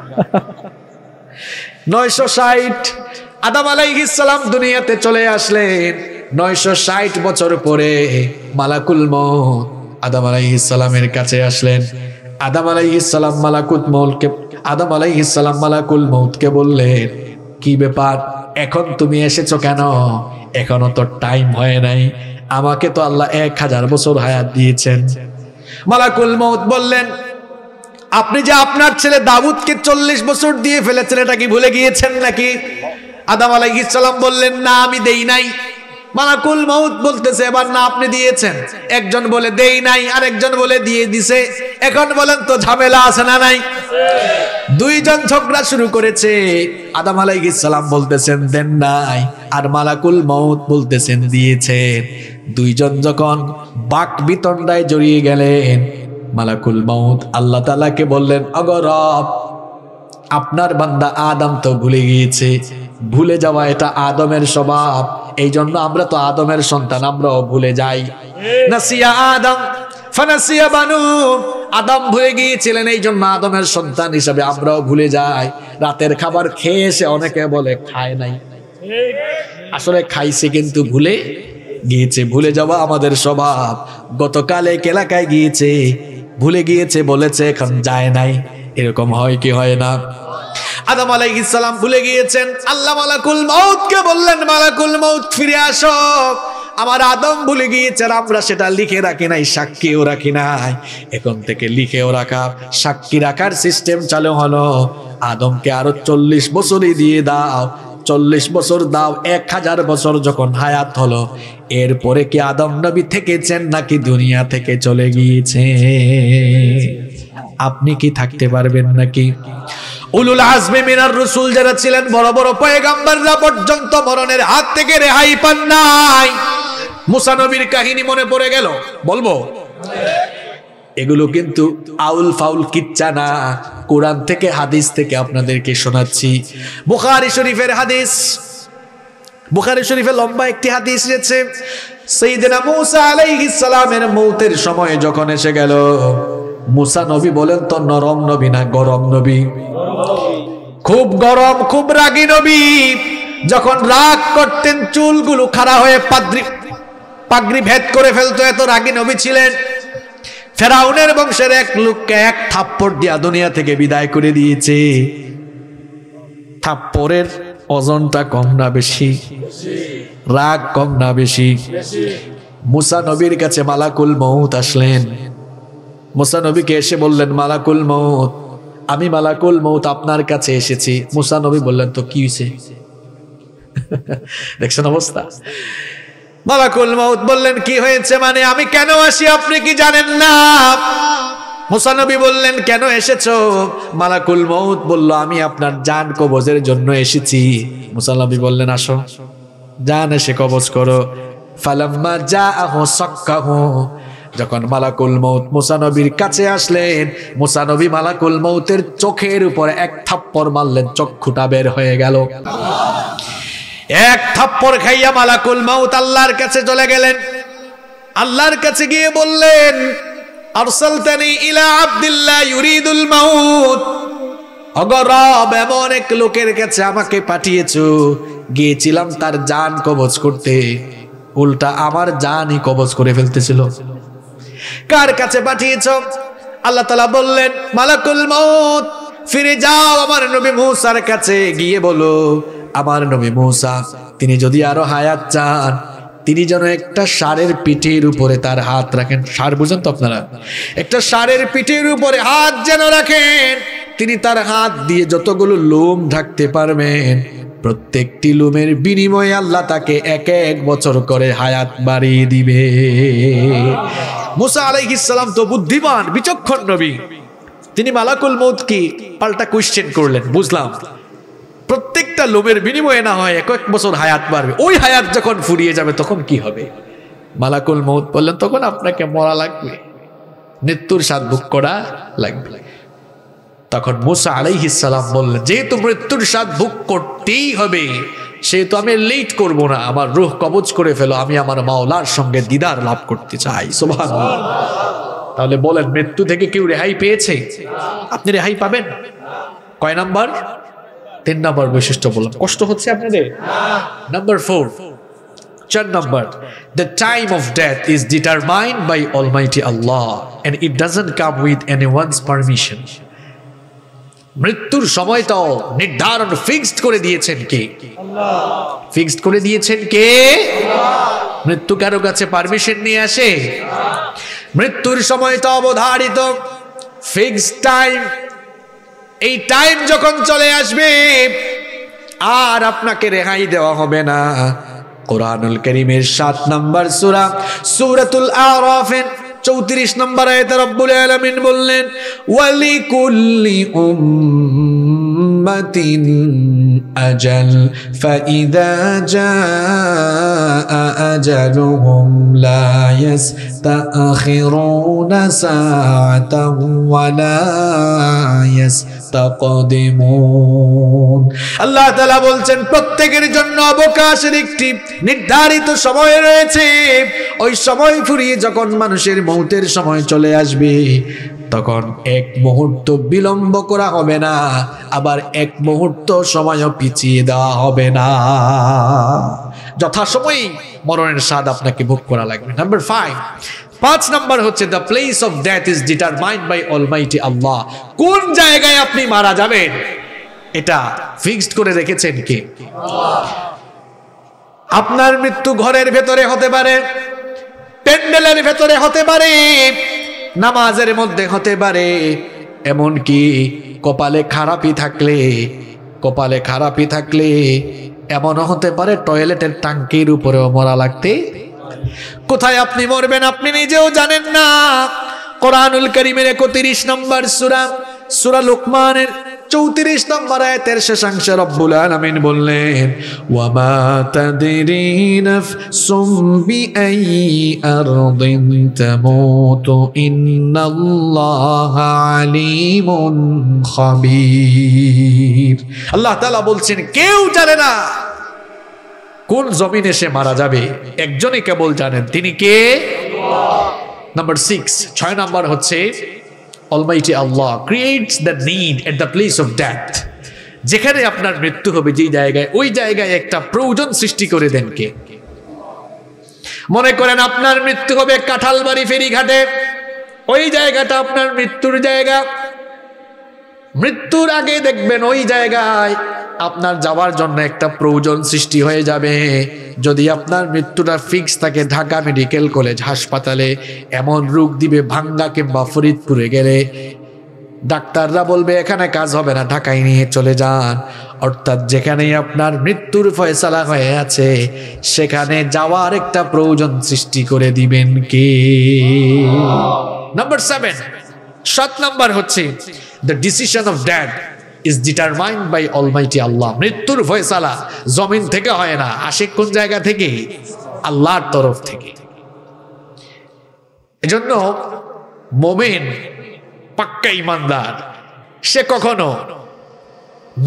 নয়শো ষাট আদাম আলাই আলাইহিসালাম দুনিয়াতে চলে আসলেন নয়শো ষাট বছর পরে মালাকুল মত আদাম আলাই আলাইহিসালামের কাছে আসলেন আদাম আলাইহিসালাম মালাকুত মৌলকে আদাম ইসলাম মালাকুল মৌতকে বললেন কি ব্যাপার এখন তুমি এসেছো কেন এখনো তো টাইম হয় নাই আমাকে তো আল্লাহ এক হাজার বছর হায়াত দিয়েছেন মালাকুল মৌত বললেন আপনি যে আপনার ছেলে দাউদকে চল্লিশ বছর দিয়ে ফেলেছেন এটা কি ভুলে গিয়েছেন নাকি আদাম আলাইহিসালাম বললেন না আমি দেই নাই মালাকুল মৌত বলতেছে এবার না আপনি দিয়েছেন একজন বলে দেই নাই আর একজন বলে দিয়ে দিছে এখন বলেন তো ঝামেলা আছে না নাই দুইজন ঝগড়া শুরু করেছে আদাম আলাইহিস সালাম বলতেছেন দেন নাই আর মালাকুল মৌত বলতেছেন দিয়েছেন দুইজন যখন বাক বিতণ্ডায় জড়িয়ে গেলেন মালাকুল মৌত আল্লাহ তালাকে বললেন অগরব আপনার বান্দা আদাম তো ভুলে গিয়েছে ভুলে যাওয়া এটা আদমের স্বভাব এই জন্য আমরা তো আদমের সন্তান আমরাও ভুলে যাই নাসিয়া আদম ফানাসিয়া বানু আদম ভুলে গিয়েছিলেন এই জন্য আদমের সন্তান হিসাবে আমরাও ভুলে যাই রাতের খাবার খেয়ে এসে অনেকে বলে খায় নাই আসলে খাইছে কিন্তু ভুলে গিয়েছে ভুলে যাওয়া আমাদের স্বভাব গতকাল এক এলাকায় গিয়েছে ভুলে গিয়েছে বলেছে এখন যায় নাই এরকম হয় কি হয় না আদম আলাই ইসলাম ভুলে গিয়েছেন আল্লাহ মালাকুল কে বললেন মালাকুল মৌত ফিরে আসো আমার আদম ভুলে গিয়েছেন আমরা সেটা লিখে রাখি নাই সাক্ষীও রাখি নাই এখন থেকে লিখেও রাখা সাক্ষী রাখার সিস্টেম চালু হলো আদমকে আরো চল্লিশ বছরই দিয়ে দাও চল্লিশ বছর দাও এক হাজার বছর যখন হায়াত হলো এরপরে কি আদম নবী থেকেছেন নাকি দুনিয়া থেকে চলে গিয়েছে আপনি কি থাকতে পারবেন নাকি উলুল আজমে মিনার রসুল যারা ছিলেন বড় বড় পয়গাম্বাররা পর্যন্ত মরণের হাত থেকে রেহাই পান নাই মুসানবীর কাহিনী মনে পড়ে গেল বলবো এগুলো কিন্তু আউল ফাউল কিচ্ছা না কোরআন থেকে হাদিস থেকে আপনাদেরকে শোনাচ্ছি বুখারি শরীফের হাদিস বুখারি শরীফে লম্বা একটি হাদিস এসেছে সেইদিনা মৌসা আলাইহিস সালামের মৌতের সময় যখন এসে গেল মুসা নবী বলেন তো নরম নবী না গরম নবী খুব গরম খুব রাগী নবী যখন রাগ করতেন চুলগুলো খাড়া হয়ে পাদ্রি পাগড়ি ভেদ করে ফেলতো এত রাগী নবী ছিলেন ফেরাউনের বংশের এক লোককে এক থাপ্পড় দিয়া দুনিয়া থেকে বিদায় করে দিয়েছে থাপ্পড়ের ওজনটা কম না বেশি রাগ কম না বেশি মুসা নবীর কাছে মালাকুল মৌত আসলেন মুসানবীকে এসে বললেন মালাকুল মৌত আমি মালাকুল মৌত আপনার কাছে এসেছি মুসানবী বললেন তো কি হয়েছে দেখছেন অবস্থা মালাকুল মৌত বললেন কি হয়েছে মানে আমি কেন আসি আপনি কি জানেন না মুসানবী বললেন কেন এসেছ মালাকুল মৌত বলল আমি আপনার জান কবজের জন্য এসেছি মুসানবী বললেন আসো জান এসে কবজ করো ফালাম্মা যা আহ সক্কাহ যখন মালাকুল মৌত মুসানবীর কাছে আসলেন মুসানবী মালাকুল মৌতের চোখের উপর এক থাপ্পর মারলেন চক্ষুটা বের হয়ে গেল এক থাপ্পর খাইয়া মালাকুল মৌত আল্লাহর কাছে চলে গেলেন আল্লাহর কাছে গিয়ে বললেন ইলা লোকের কাছে আমাকে গিয়েছিলাম তার জান কবজ করতে উল্টা আমার জানই কবজ করে ফেলতেছিল কার কাছে পাঠিয়েছ আল্লাহ তালা বললেন মালাকুল মত ফিরে যাও আমার নবী মৌসার কাছে গিয়ে বলো আমার নবী মৌসা তিনি যদি আরো হায়াত চান তিনি যেন একটা সারের পিঠের উপরে তার হাত রাখেন সার বুঝেন তো আপনারা একটা সারের পিঠের উপরে হাত যেন রাখেন তিনি তার হাত দিয়ে যতগুলো লোম ঢাকতে পারবেন প্রত্যেকটি লুমের বিনিময়ে আল্লাহ তাকে এক এক বছর করে হায়াত বাড়িয়ে দিবে মুসা আলাইহ ইসলাম তো বুদ্ধিমান বিচক্ষণ নবী তিনি মালাকুল কি পাল্টা কোয়েশ্চেন করলেন বুঝলাম প্রত্যেকটা লোমের বিনিময়ে না হয় এক এক বছর হায়াত বাড়বে ওই হায়াত যখন ফুরিয়ে যাবে তখন কি হবে মালাকুল মৌত বললেন তখন আপনাকে মরা লাগবে মৃত্যুর সাত ভোগ করা লাগবে তখন মুসা ইসালাম বললেন যেহেতু মৃত্যুর স্বাদ ভোগ করতেই হবে সেহেতু আমি লেট করব না আমার রুহ কবজ করে ফেলো আমি আমার মাওলার সঙ্গে দিদার লাভ করতে চাই সোভান তাহলে বলেন মৃত্যু থেকে কেউ রেহাই পেয়েছে আপনি রেহাই পাবেন কয় নাম্বার তিন নাম্বার বৈশিষ্ট্য বললাম কষ্ট হচ্ছে আপনাদের নাম্বার ফোর চার number the time of death is determined by almighty Allah and it doesn't come with any one's permission মৃত্যুর সময়টাও নির্ধারণ ফিক্সড করে দিয়েছেন কে ফিক্সড করে দিয়েছেন কে মৃত্যু কারো কাছে পারমিশন নিয়ে আসে মৃত্যুর সময়টা অবধারিত ফিক্সড টাইম এই টাইম যখন চলে আসবে আর আপনাকে রেহাই দেওয়া হবে না কোরআনুল করিমের সাত নম্বর সুরা সুরাতুল আরফের 34 নম্বর আয়াতে রব্বুল আলামিন বললেন ওয়ালি কুল্লি উম্মাতিন আজাল فإذا جاء أجلهم لا يستأخرون ساعة ولا يستأخرون আল্লাহ বলছেন প্রত্যেকের জন্য অবকাশের একটি নির্ধারিত সময় রয়েছে ওই সময় ফুরিয়ে যখন মানুষের মৌতের সময় চলে আসবে তখন এক মুহূর্ত বিলম্ব করা হবে না আবার এক মুহূর্ত সময়ও পিছিয়ে দেওয়া হবে না যথাসময়ই মরণের স্বাদ আপনাকে ভোগ করা লাগবে নাম্বার ফাইভ পাঁচ নাম্বার হচ্ছে the place of death is determined by almighty Allah কোন জায়গায় আপনি মারা যাবেন এটা ফিক্সড করে রেখেছেন কে আপনার মৃত্যু ঘরের ভেতরে হতে পারে প্যান্ডেলের ভেতরে হতে পারে নামাজের মধ্যে হতে পারে এমনকি কপালে খারাপই থাকলে কপালে খারাপই থাকলে এমনও হতে পারে টয়লেটের টাঙ্কির উপরেও মরা লাগতে কোথায় আপনি মরবেন আপনি নিজেও জানেন না কোরআনুল করিমের একত্রিশ নম্বর সুরা সুরা লোকমানের চৌত্রিশ নম্বর আয়াতের শেষাংশ রব্বুল আলমিন বললেন ওয়ামা তাদরি নাফসুম বিআই আরদিন তামুতু ইন্নাল্লাহা আলিমুন খাবীর আল্লাহ তাআলা বলছেন কেউ জানে না কোন জমিনে সে মারা যাবে একজনই কেবল জানেন তিনি কে নাম্বার সিক্স ছয় নাম্বার হচ্ছে almighty Allah creates the need at the place of death যেখানে আপনার মৃত্যু হবে যেই জায়গায় ওই জায়গায় একটা প্রয়োজন সৃষ্টি করে দেন কে মনে করেন আপনার মৃত্যু হবে কাঁঠালবাড়ি ফেরিঘাটে ওই জায়গাটা আপনার মৃত্যুর জায়গা মৃত্যুর আগে দেখবেন ওই জায়গায় আপনার যাওয়ার জন্য একটা প্রয়োজন সৃষ্টি হয়ে যাবে যদি আপনার মৃত্যুটা ফিক্স থাকে ঢাকা মেডিকেল কলেজ হাসপাতালে এমন রোগ দিবে ভাঙ্গা কিংবা ফরিদপুরে গেলে ডাক্তাররা বলবে এখানে কাজ হবে না ঢাকায় নিয়ে চলে যান অর্থাৎ যেখানে আপনার মৃত্যুর ফয়সালা হয়ে আছে সেখানে যাওয়ার একটা প্রয়োজন সৃষ্টি করে দিবেন কে নাম্বার সেভেন সাত নাম্বার হচ্ছে the decision of death is determined by almighty Allah মৃত্যুর ফয়সালা জমিন থেকে হয় না আসে কোন জায়গা থেকে আল্লাহর তরফ থেকে এজন্য মোমেন পাক্কা ইমানদার সে কখনো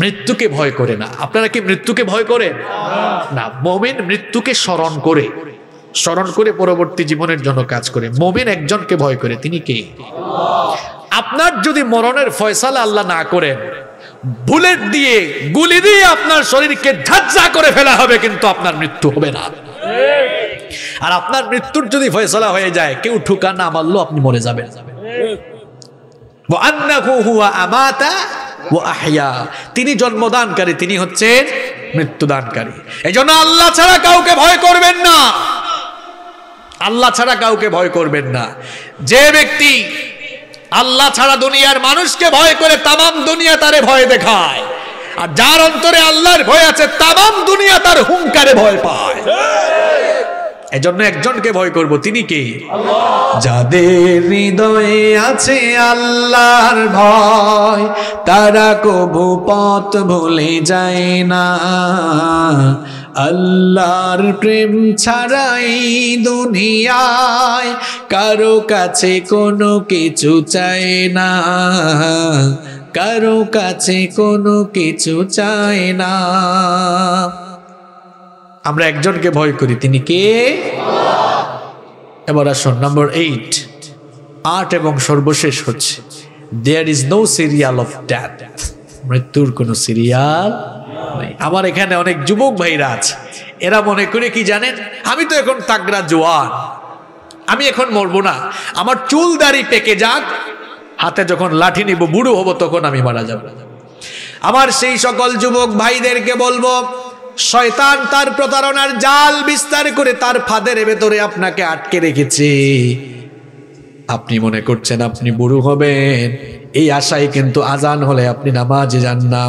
মৃত্যুকে ভয় করে না আপনারা কি মৃত্যুকে ভয় করেন না মোমেন মৃত্যুকে স্মরণ করে স্মরণ করে পরবর্তী জীবনের জন্য কাজ করে মোমেন একজনকে ভয় করে তিনি কে আপনার যদি মরণের ফয়সালা আল্লাহ না করেন বুলেট দিয়ে গুলি দিয়ে আপনার শরীরকে ঝাঁঝা করে ফেলা হবে কিন্তু আপনার মৃত্যু হবে না আর আপনার মৃত্যুর যদি ফয়সলা হয়ে যায় কেউ ঠুকা না মারলো আপনি মরে যাবেন তিনি জন্মদানকারী তিনি হচ্ছেন মৃত্যুদানকারী এই জন্য আল্লাহ ছাড়া কাউকে ভয় করবেন না আল্লাহ ছাড়া কাউকে ভয় করবেন না যে ব্যক্তি আল্লাহ ছাড়া দুনিয়ার মানুষকে ভয় করে তামাম দুনিয়া তারে ভয় দেখায় আর যার অন্তরে আল্লাহর ভয় আছে তামাম দুনিয়া তার হুঙ্কারে ভয় পায় এজন্য একজনকে ভয় করব তিনি কে যাদের হৃদয়ে আছে আল্লাহর ভয় তারা কবু পথ ভুলে যায় না আল্লাহর প্রেম ছাড়াই দুনিয়ায় কারো কাছে কোনো কিছু চাই না কারো কাছে কোনো কিছু চাই না আমরা একজনকে ভয় করি তিনি কে এবার আসুন নম্বর এইট আট এবং সর্বশেষ হচ্ছে there is no serial of death মৃত্যুর কোনো সিরিয়াল আমার এখানে অনেক যুবক ভাইরা আছে এরা মনে করে কি জানেন আমি তো এখন তাগড়া জোয়ান আমি এখন মরবো না আমার চুল দাড়ি পেকে যাক হাতে যখন লাঠি নিব বুড়ো হব তখন আমি মারা যাব আমার সেই সকল যুবক ভাইদেরকে বলবো শয়তান তার প্রতারণার জাল বিস্তার করে তার ফাদের ভেতরে আপনাকে আটকে রেখেছে আপনি মনে করছেন আপনি বুড়ো হবেন এই আশায় কিন্তু আজান হলে আপনি নামাজে যান না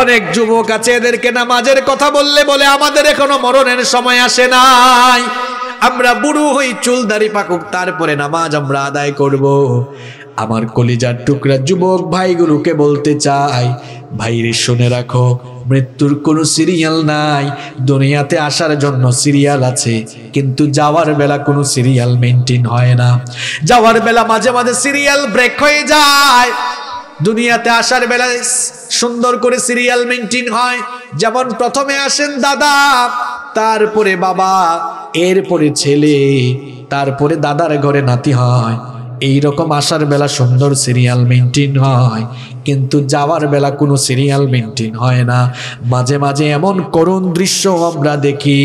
অনেক যুবক আছে এদেরকে নামাজের কথা বললে বলে আমাদের এখনো মরণের সময় আসে নাই আমরা বুড়ো হই চুল দাড়ি পাকুক তারপরে নামাজ আমরা আদায় করব। আমার কলিজার টুকরা যুবক ভাইগুলোকে বলতে চাই ভাইরে শুনে রাখো মৃত্যুর কোনো সিরিয়াল নাই দুনিয়াতে আসার জন্য সিরিয়াল আছে কিন্তু যাওয়ার বেলা কোনো সিরিয়াল মেনটেন হয় না যাওয়ার বেলা মাঝে মাঝে সিরিয়াল ব্রেক হয়ে যায় দুনিয়াতে আসার বেলায় সুন্দর করে সিরিয়াল মেনটেন হয় যেমন প্রথমে আসেন দাদা তারপরে বাবা এরপরে ছেলে তারপরে দাদার ঘরে নাতি হয় এই রকম আসার বেলা সুন্দর সিরিয়াল মেনটেন হয় কিন্তু যাওয়ার বেলা কোনো সিরিয়াল মেনটেন হয় না মাঝে মাঝে এমন করুণ দৃশ্য আমরা দেখি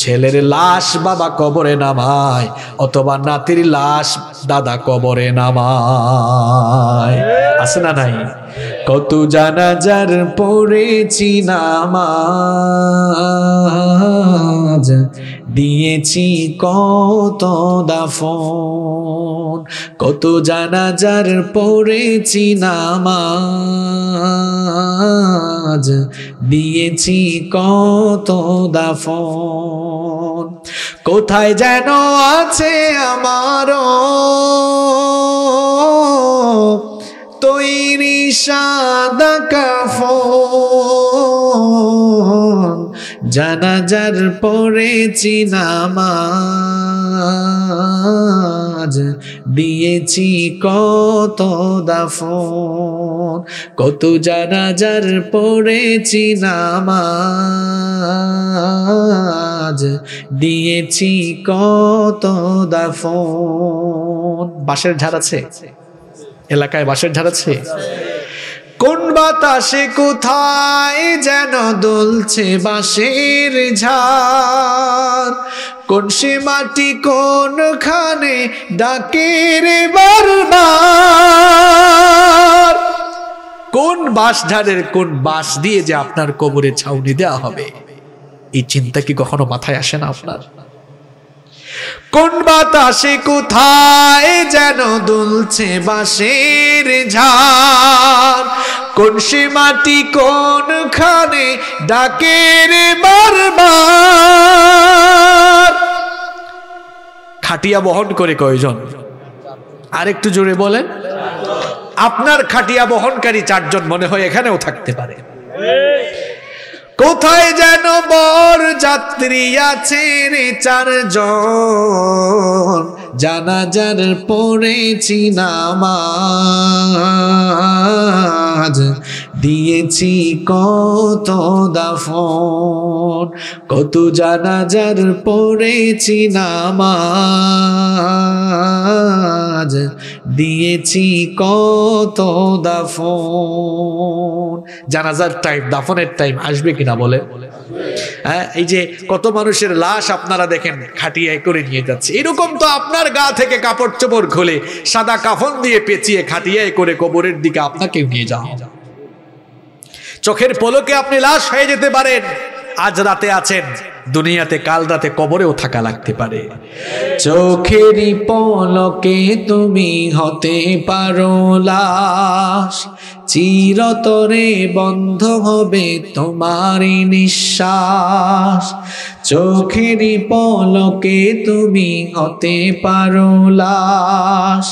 ছেলের লাশ বাবা কবরে নামায় অথবা নাতির লাশ দাদা কবরে নামায় আছে না নাই কত জানাজার পড়েছি নামাজ দিয়েছি কত দাফন কত জানাজার পড়েছি নামাজ দিয়েছি কত দাফন কোথায় যেন আছে আমার তৈরি সাদা কাফন জানাজার পরে নামাজ দিয়েছি কত দাফন কত জানাজার পড়েছি নামাজ দিয়েছি কত দাফন বাঁশের ঝাড় আছে এলাকায় বাঁশের ঝাড় আছে কোন বাতাসে কোথায় যেন দুলছে বাঁশের ঝাড় কোন সে মাটি কোনখানে ডাকের বারবার কোন বাঁশঝাড়ের কোন বাঁশ দিয়ে যে আপনার কবরে ছাউনি দেওয়া হবে এই চিন্তা কি কখনো মাথায় আসে না আপনার কোন বাতাসে কোথায় যেন দুলছে বাঁশের ঝাড় কোন সে মাটি কোনখানে ডাকের বারবার খাটিয়া বহন করে কয়জন আর একটু জোরে বলেন আপনার খাটিয়া বহনকারী চারজন মনে হয় এখানেও থাকতে পারে কোথায় যেন বর যাত্রী রে চারজন জানাজার পড়েছি নামাজ দিয়েছি কত দাফন কত জানাজার পড়েছি নামাজ দিয়েছি কত দাফন জানাজার টাইম দাফনের টাইম আসবে কিনা বলে হ্যাঁ এই যে কত মানুষের লাশ আপনারা দেখেন খাটিয়ায় করে নিয়ে যাচ্ছে এরকম তো আপনার গা থেকে কাপড় চোপড় খোলে সাদা কাফন দিয়ে পেঁচিয়ে খাটিয়ায় করে কবরের দিকে আপনাকেও নিয়ে যাওয়া চোখের পলকে আপনি লাশ হয়ে যেতে পারেন আজ রাতে আছেন দুনিয়াতে কাল রাতে কবরেও থাকা লাগতে পারে চোখের পলকে তুমি হতে পারো লাশ চিরতরে বন্ধ হবে তোমার নিঃশ্বাস চোখের পলকে তুমি হতে পারো লাশ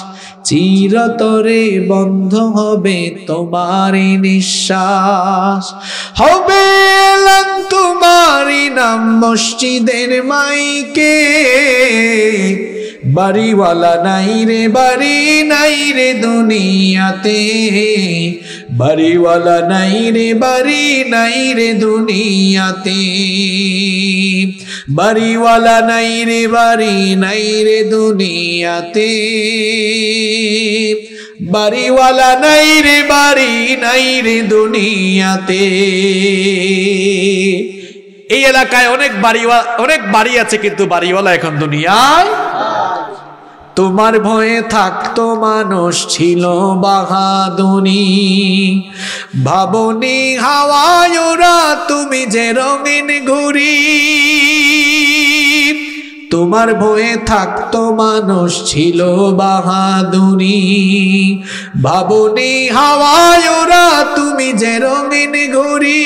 চিরতরে বন্ধ হবে তোমার নিঃশ্বাস হবে তোমার নাম মসজিদের মাইকে বাড়িওয়ালা নাই রে বাড়ি নাই রে দুনিয়াতে বাড়িওয়ালা নাই রে বাড়ি নাই রে দুনিয়াতে বাড়িওয়ালা নাই রে বাড়ি নাই রে দুনিয়াতে বাড়িওয়ালা নাই রে বাড়ি নাই রে দুনিয়াতে এই এলাকায় অনেক বাড়িওয়ালা অনেক বাড়ি আছে কিন্তু বাড়িওয়ালা এখন দুনিয়ায় তোমার ভয়ে থাকতো মানুষ ছিল বাহাদুনি ভাবনি হাওয়ায়ুরা তুমি যে রঙিন ঘুরি তোমার ভয়ে থাকতো মানুষ ছিল বাহাদুরি ভাবনি হাওয়ায়ুরা তুমি যে রঙিন ঘুরি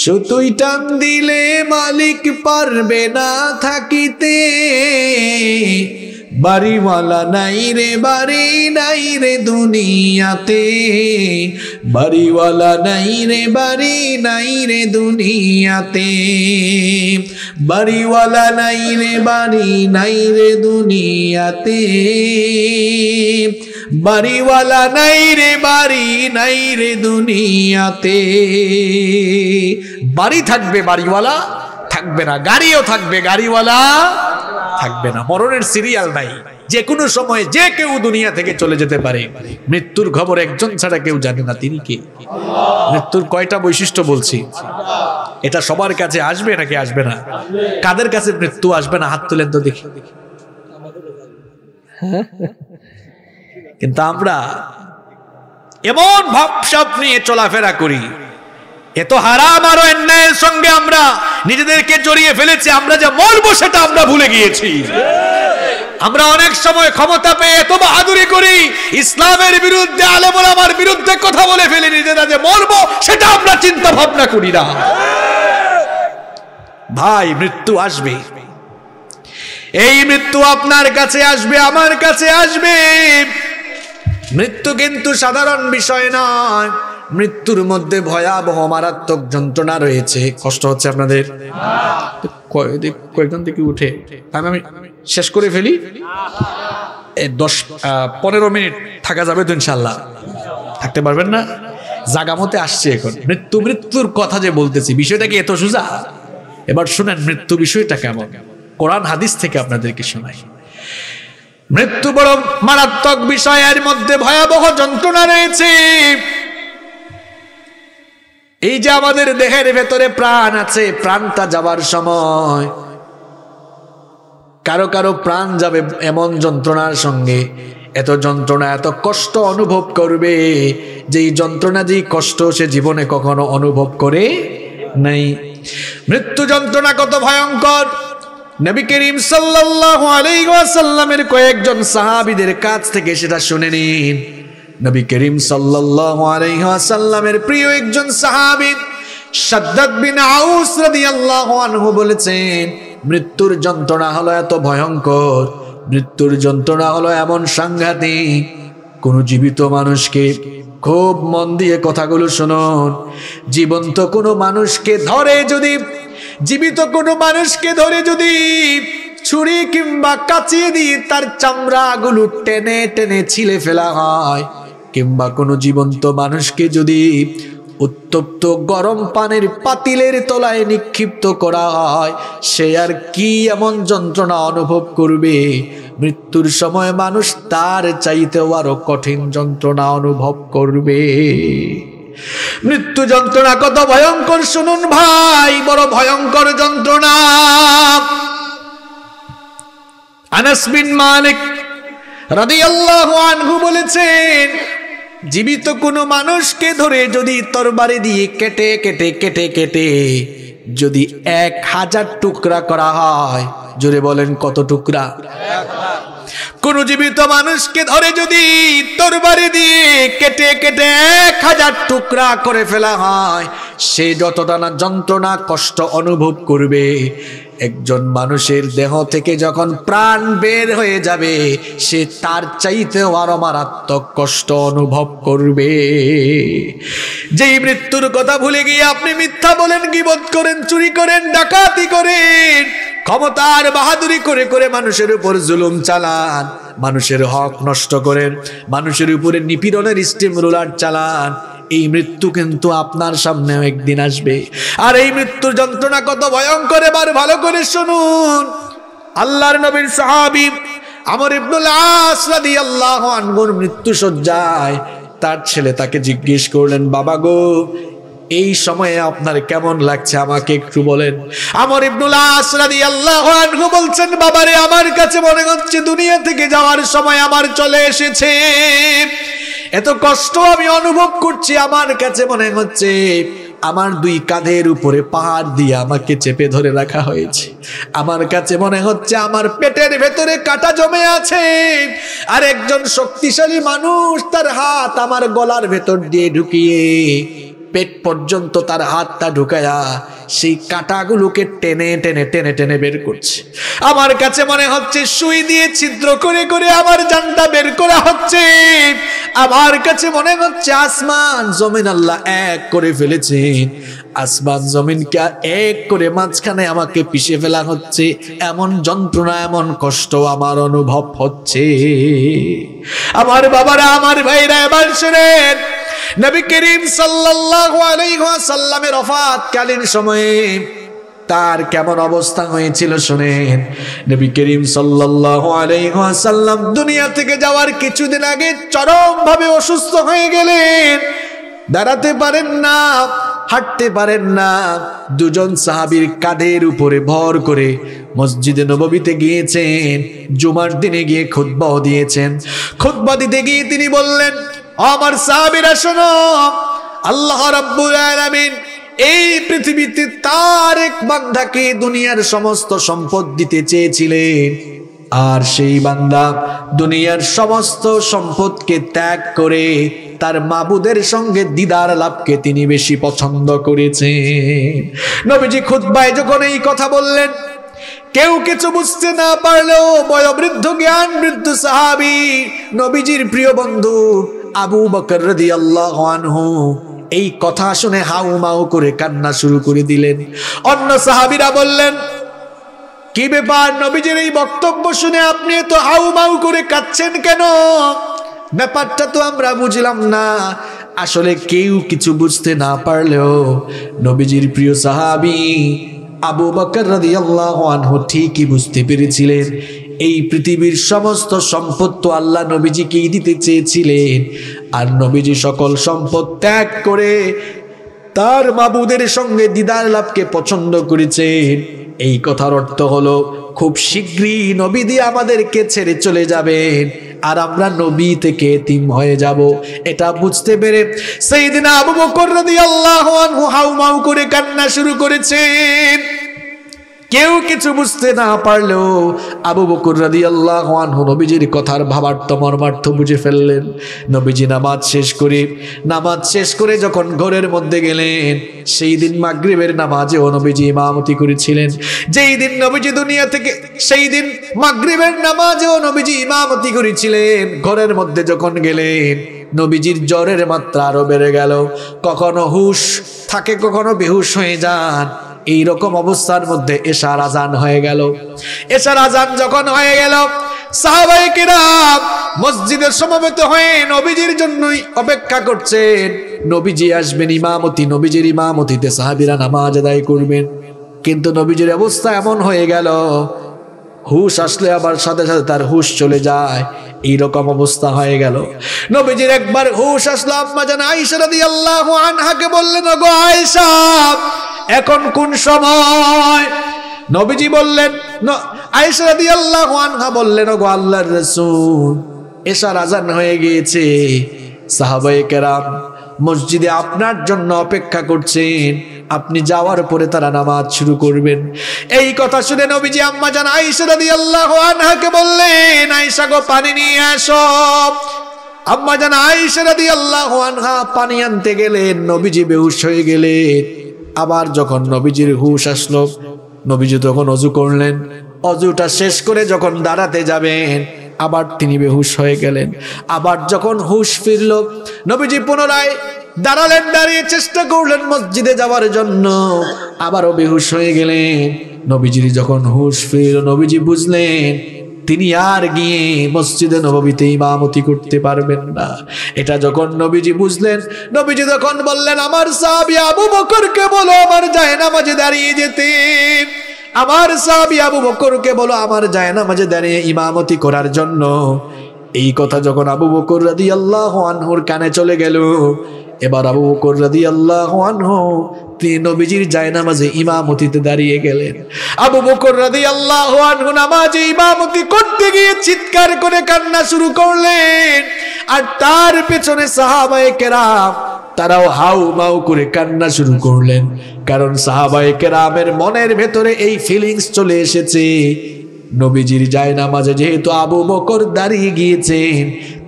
সুতুই টান দিলে মালিক পারবে না থাকিতে বাড়িওয়ালা নাই রে বাড়ি নাই রে দুনিয়াতে বাড়িওয়ালা নাই রে বাড়ি নাই রে দুনিয়াতে বাড়িওয়ালা নাই রে বাড়ি নাই রে দুনিয়াতে বাড়িওয়ালা নাই রে বাড়ি নাই রে দুনিয়াতে বাড়ি থাকবে বাড়িওয়ালা থাকবে না গাড়িও থাকবে গাড়িওয়ালা থাকবে না মরণের সিরিয়াল নাই যে কোনো সময়ে যে কেউ দুনিয়া থেকে চলে যেতে পারে মৃত্যুর খবর একজন ছাড়া কেউ জানে না তিনি কে মৃত্যুর কয়টা বৈশিষ্ট্য বলছি এটা সবার কাছে আসবে নাকি আসবে না কাদের কাছে মৃত্যু আসবে না হাত তুলেন তো দেখি কিন্তু আমরা এমন ভাবসাব নিয়ে চলাফেরা করি এত হারাম আরো অন্যায়ের সঙ্গে আমরা নিজেদেরকে জড়িয়ে ফেলেছি আমরা যা মরবো সেটা আমরা ভুলে গিয়েছি আমরা অনেক সময় ক্ষমতা পেয়ে এত বাহাদুরি করি ইসলামের বিরুদ্ধে আলেমুল আমার বিরুদ্ধে কথা বলে ফেলি নিজেরা যে মরবো সেটা আমরা চিন্তা ভাবনা করি না ভাই মৃত্যু আসবে এই মৃত্যু আপনার কাছে আসবে আমার কাছে আসবে মৃত্যু কিন্তু সাধারণ বিষয় নয় মৃত্যুর মধ্যে ভয়াবহ মারাত্মক যন্ত্রণা রয়েছে কষ্ট হচ্ছে আপনাদের কয়েকজন থেকে উঠে আমি আমি শেষ করে ফেলি দশ পনেরো মিনিট থাকা যাবে তো ইনশাল্লাহ থাকতে পারবেন না জাগামতে আসছে এখন মৃত্যু মৃত্যুর কথা যে বলতেছি বিষয়টা কি এত সোজা এবার শুনেন মৃত্যু বিষয়টা কেমন কোরআন হাদিস থেকে আপনাদেরকে শোনাই মৃত্যু বড় মারাত্মক বিষয়ের মধ্যে ভয়াবহ যন্ত্রণা রয়েছে এই যে আমাদের দেহের ভেতরে প্রাণ আছে প্রাণটা যাবার সময় কারো কারো প্রাণ যাবে এমন যন্ত্রণার সঙ্গে এত যন্ত্রণা এত কষ্ট অনুভব করবে যে এই যন্ত্রণা যে কষ্ট সে জীবনে কখনো অনুভব করে নাই মৃত্যু যন্ত্রণা কত ভয়ঙ্কর নবী করিম সাল্লাহ আলাইসাল্লামের কয়েকজন সাহাবিদের কাছ থেকে সেটা শুনে নিন নবী করিম সাল্লাসাল্লামের প্রিয় একজন সাহাবিদ বলেছেন মৃত্যুর যন্ত্রণা হলো এত ভয়ঙ্কর মৃত্যুর যন্ত্রণা হলো এমন সাংঘাতিক কোনো জীবিত মানুষকে খুব মন দিয়ে কথাগুলো শুনুন জীবন্ত কোনো মানুষকে ধরে যদি জীবিত কোনো মানুষকে ধরে যদি ছুরি কিংবা কাচিয়ে দিয়ে তার চামড়াগুলো টেনে টেনে ছিলে ফেলা হয় কিংবা কোনো জীবন্ত মানুষকে যদি উত্তপ্ত গরম পানির পাতিলের তলায় নিক্ষিপ্ত করা হয় সে আর কি এমন যন্ত্রণা অনুভব করবে মৃত্যুর সময় মানুষ তার চাইতেও আরো কঠিন যন্ত্রণা অনুভব করবে মৃত্যু যন্ত্রণা কত ভয়ঙ্কর শুনুন ভাই বড় ভয়ঙ্কর যন্ত্রণা মালিক রাদিয়াল্লাহু আনহু বলেছেন জীবিত কোনো মানুষকে ধরে যদি তরবারি দিয়ে কেটে কেটে কেটে কেটে যদি এক হাজার টুকরা করা হয় জোরে বলেন কত টুকরা কোন জীবিত মানুষকে ধরে যদি তরবারি দিয়ে কেটে কেটে এক হাজার টুকরা করে ফেলা হয় সে যতটা না যন্ত্রণা কষ্ট অনুভব করবে একজন মানুষের দেহ থেকে যখন প্রাণ বের হয়ে যাবে সে তার চাইতে আরো মারাত্মক কষ্ট অনুভব করবে যেই মৃত্যুর কথা ভুলে গিয়ে আপনি মিথ্যা বলেন কি বোধ করেন চুরি করেন ডাকাতি করেন ক্ষমতার বাহাদুরি করে করে মানুষের উপর জুলুম চালান মানুষের হক নষ্ট করেন মানুষের উপরে নিপীড়নের স্টিম রোলার চালান এই মৃত্যু কিন্তু আপনার সামনেও একদিন আসবে আর এই মৃত্যুর যন্ত্রণা কত ভয়ঙ্কর এবার ভালো করে শুনুন আল্লাহর নবীর সাহাবি আমার ইবনুল আসরাদি আল্লাহ আনগুর মৃত্যু সজ্জায় তার ছেলে তাকে জিজ্ঞেস করলেন বাবা গো এই সময়ে আপনার কেমন লাগছে আমাকে একটু বলেন আমার ইবনুল আসরাদি আল্লাহ আনহু বলছেন বাবারে আমার কাছে মনে হচ্ছে দুনিয়া থেকে যাওয়ার সময় আমার চলে এসেছে এত কষ্ট আমি অনুভব করছি আমার কাছে মনে হচ্ছে আমার দুই কাঁধের উপরে পাহাড় দিয়ে আমাকে চেপে ধরে রাখা হয়েছে আমার কাছে মনে হচ্ছে আমার পেটের ভেতরে কাটা জমে আছে আর একজন শক্তিশালী মানুষ তার হাত আমার গলার ভেতর দিয়ে ঢুকিয়ে পেট পর্যন্ত তার হাতটা ঢুকায়া সেই কাঁটাগুলোকে টেনে টেনে টেনে টেনে বের করছে আমার কাছে মনে হচ্ছে সুই দিয়ে ছিদ্র করে করে আমার জানটা বের করা হচ্ছে আমার কাছে মনে হচ্ছে আসমান জমিন আল্লাহ এক করে ফেলেছেন আসমান জমিনকে এক করে মাঝখানে আমাকে পিষে ফেলা হচ্ছে এমন যন্ত্রণা এমন কষ্ট আমার অনুভব হচ্ছে আমার বাবারা আমার ভাইরা এবার শুনেন নবী করিম সাল্লাল্লাহু আলাইহি ওয়াসাল্লামের ওফাতকালীন সময়ে তার কেমন অবস্থা হয়েছিল শুনেন নবী করিম সাল্লাল্লাহু আলাইহি ওয়াসাল্লাম দুনিয়া থেকে যাওয়ার কিছুদিন আগে চরমভাবে অসুস্থ হয়ে গেলেন দাঁড়াতে পারেন না হাঁটতে পারেন না দুজন সাহাবির কাঁধের উপরে ভর করে মসজিদে নববীতে গিয়েছেন জুমার দিনে গিয়ে খুতবাও দিয়েছেন খুতবা দিতে গিয়ে তিনি বললেন আমার সাহাবিরা শোনো আল্লাহ রাব্বুল আলামিন এই পৃথিবীতে তার এক বান্দাকে দুনিয়ার সমস্ত সম্পদ দিতে চেয়েছিলেন আর সেই বান্দা দুনিয়ার সমস্ত সম্পদকে ত্যাগ করে তার মাবুদের সঙ্গে দিদার লাভকে তিনি বেশি পছন্দ করেছেন নবীজি খুতবায় যখন এই কথা বললেন কেউ কিছু বুঝতে না পারলেও বয়বৃদ্ধ জ্ঞান বৃদ্ধ সাহাবি নবীজির প্রিয় বন্ধু আবু বকর রদি আল্লাহ এই কথা শুনে হাউ মাউ করে কান্না শুরু করে দিলেন অন্য সাহাবিরা বললেন কি ব্যাপার নবীজির এই বক্তব্য শুনে আপনি তো হাউ মাউ করে কাঁদছেন কেন ব্যাপারটা তো আমরা বুঝলাম না আসলে কেউ কিছু বুঝতে না পারলেও নবীজির প্রিয় সাহাবি আবু বকর রাদিয়াল্লাহু আনহু ঠিকই বুঝতে পেরেছিলেন এই পৃথিবীর সমস্ত সম্পদ তো আল্লাহ নবীজিকেই দিতে চেয়েছিলেন আর নবীজি সকল সম্পদ ত্যাগ করে তার মাবুদের সঙ্গে দিদার লাভকে পছন্দ করেছেন এই কথার অর্থ হলো খুব শীঘ্রই নবী দিয়ে আমাদেরকে ছেড়ে চলে যাবেন আর আমরা নবী থেকে তিম হয়ে যাব এটা বুঝতে পেরে সেই দিন আবু বকর আল্লাহ আনহু হাউমাউ করে কান্না শুরু করেছেন কেউ কিছু বুঝতে না পারলেও আবু বকুর রাদি আল্লাহ নবীজির কথার ভাবার্থ মর্মার্থ বুঝে ফেললেন নবীজি নামাজ শেষ করে নামাজ শেষ করে যখন ঘরের মধ্যে গেলেন সেই দিন মাগরীবের নামাজেও নবীজি ইমামতি করেছিলেন যেই দিন নবীজি দুনিয়া থেকে সেই দিন মাগরীবের নামাজেও নবীজি ইমামতি করেছিলেন ঘরের মধ্যে যখন গেলেন নবীজির জ্বরের মাত্রা আরও বেড়ে গেল কখনো হুশ থাকে কখনো বেহুশ হয়ে যান এইরকম অবস্থার মধ্যে এশার আজান হয়ে গেল এশার আজান যখন হয়ে গেল সাহাবাই কিরাম মসজিদে সমবেত হয়ে নবীজির জন্যই অপেক্ষা করছেন নবীজি আসবেন ইমামতি নবীজির ইমামতিতে সাহাবিরা নামাজ আদায় করবেন কিন্তু নবীজির অবস্থা এমন হয়ে গেল হুশ আসলে আবার সাথে সাথে তার হুশ চলে যায় এইরকম অবস্থা হয়ে গেল নবীজির একবার হুশ আসলো আম্মা জান আয়েশা রাদিয়াল্লাহু আনহাকে বললেন ওগো আয়েশা এখন কোন সময় নবীজি বললেন আয়সাদি আল্লাহ আনহা বললেন ওগো আল্লাহর রসুল এশার আজান হয়ে গিয়েছে সাহাবাই মসজিদে আপনার জন্য অপেক্ষা করছেন আপনি যাওয়ার পরে তারা নামাজ শুরু করবেন এই কথা শুনে নবীজি আম্মা জান আইসা রাদি আল্লাহ বললেন আইসা গো পানি নিয়ে আসো আম্মা জান আইসা রাদি আল্লাহ আনহা পানি আনতে গেলেন নবীজি বেহুশ হয়ে গেলেন আবার যখন নবীজির হুশ আসলো নবীজি তখন অজু করলেন অজুটা শেষ করে যখন দাঁড়াতে যাবেন আবার তিনি বেহুশ হয়ে গেলেন আবার যখন হুশ ফিরল নবীজি পুনরায় দাঁড়ালেন দাঁড়িয়ে চেষ্টা করলেন মসজিদে যাওয়ার জন্য আবারও বেহুশ হয়ে গেলেন নবীজির যখন হুশ ফিরল নবীজি বুঝলেন তিনি আর গিয়ে মসজিদে নবীতে ইমামতি করতে পারবেন না এটা যখন নবীজি বুঝলেন নবীজি তখন বললেন আমার সাহাবি আবু বকরকে বলো আমার যায় না মাঝে দাঁড়িয়ে যেতে আমার সাহাবি আবু বকরকে বলো আমার যায় না মাঝে দাঁড়িয়ে ইমামতি করার জন্য এই কথা যখন আবু বকর রাদি আল্লাহ আনহুর কানে চলে গেল এবার আবু বকর রাদি আল্লাহ তিনি নবীজির জায়নামাজে ইমামতিতে দাঁড়িয়ে গেলেন আবু বকর রাদি আল্লাহ নামাজে ইমামতি করতে গিয়ে চিৎকার করে কান্না শুরু করলেন আর তার পেছনে সাহাবায়ে কেরাম তারাও হাউ মাউ করে কান্না শুরু করলেন কারণ সাহাবায়ে কেরামের মনের ভেতরে এই ফিলিংস চলে এসেছে নবীজির জায়নামাজে যেহেতু আবু বকর দাঁড়িয়ে গিয়েছেন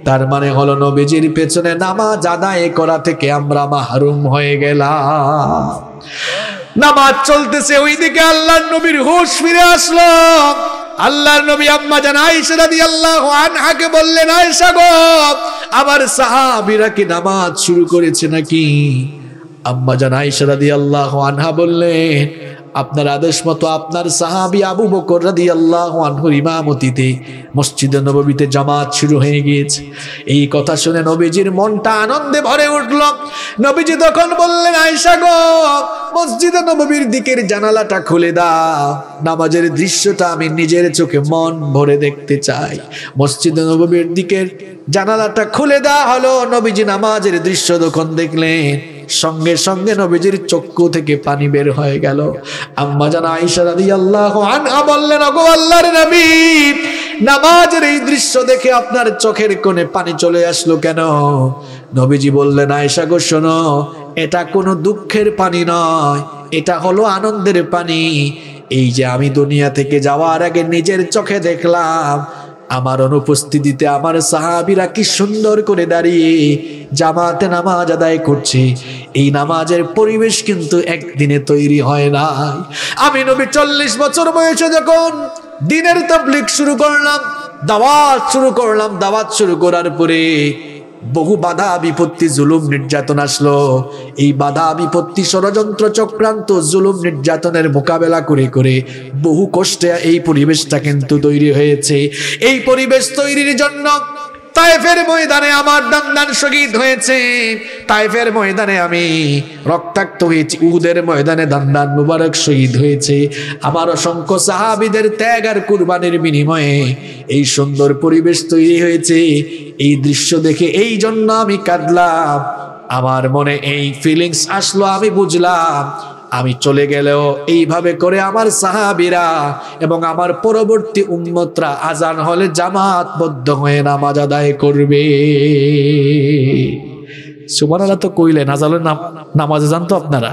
তার মানে হলো নবীজির পেছনে নামাজ আদায় করা থেকে আমরা মাহরুম হয়ে গেলাম নামাজ চলতেছে ওইদিকে আল্লাহর নবীর হুশ ফিরে আসলো আল্লাহর নবী আম্মা জান আয়েশা রাদিয়াল্লাহু আনহাকে বললেন আয়েশা গো আবার সাহাবীরা কি নামাজ শুরু করেছে নাকি আম্মা জান আয়েশা রাদিয়াল্লাহু আনহা বললেন আপনার আদেশ মতো আপনার সাহাবি আবু বকর রাদি আল্লাহ ইমামতিতে মসজিদে নবীতে জামাত শুরু হয়ে গিয়েছে এই কথা শুনে নবীজির মনটা আনন্দে ভরে উঠল নবীজি তখন বললেন আয়সা গো মসজিদে নবীর দিকের জানালাটা খুলে দাও নামাজের দৃশ্যটা আমি নিজের চোখে মন ভরে দেখতে চাই মসজিদে নবীর দিকের জানালাটা খুলে দেওয়া হলো নবীজি নামাজের দৃশ্য তখন দেখলেন সঙ্গে সঙ্গে নবীজির চক্ষু থেকে পানি বের হয়ে গেল আম্মা জান আইসা রাদি আল্লাহ আনহা বললেন অগো আল্লাহর নবী নামাজের এই দৃশ্য দেখে আপনার চোখের কোণে পানি চলে আসলো কেন নবীজি বললেন আয়েশা গো শোনো এটা কোনো দুঃখের পানি নয় এটা হলো আনন্দের পানি এই যে আমি দুনিয়া থেকে যাওয়ার আগে নিজের চোখে দেখলাম আমার অনুপস্থিতিতে আমার সাহাবিরা কি সুন্দর করে দাঁড়িয়ে জামাতে নামাজ আদায় করছে এই নামাজের পরিবেশ কিন্তু একদিনে তৈরি হয় না আমি নবী চল্লিশ বছর বয়সে যখন দিনের তবলিক শুরু করলাম দাওয়াত শুরু করলাম দাওয়াত শুরু করার পরে বহু বাধা বিপত্তি জুলুম নির্যাতন আসলো এই বাধা বিপত্তি ষড়যন্ত্র চক্রান্ত জুলুম নির্যাতনের মোকাবেলা করে করে বহু কষ্টে এই পরিবেশটা কিন্তু তৈরি হয়েছে এই পরিবেশ তৈরির জন্য তাইফের ময়দানে আমার দান শহীদ হয়েছে তাইফের ময়দানে আমি রক্তাক্ত হয়েছি উদের ময়দানে দান মুবারক শহীদ হয়েছে আমার অসংখ্য সাহাবিদের ত্যাগ আর কুরবানির বিনিময়ে এই সুন্দর পরিবেশ তৈরি হয়েছে এই দৃশ্য দেখে এই জন্য আমি কাঁদলাম আমার মনে এই ফিলিংস আসলো আমি বুঝলাম আমি চলে গেলেও এইভাবে করে আমার সাহাবিরা এবং আমার পরবর্তী উন্মতরা আজান হলে জামাতবদ্ধ হয়ে নামাজ আদায় করবে সুমান তো কইলেন আজালের আজান জানতো আপনারা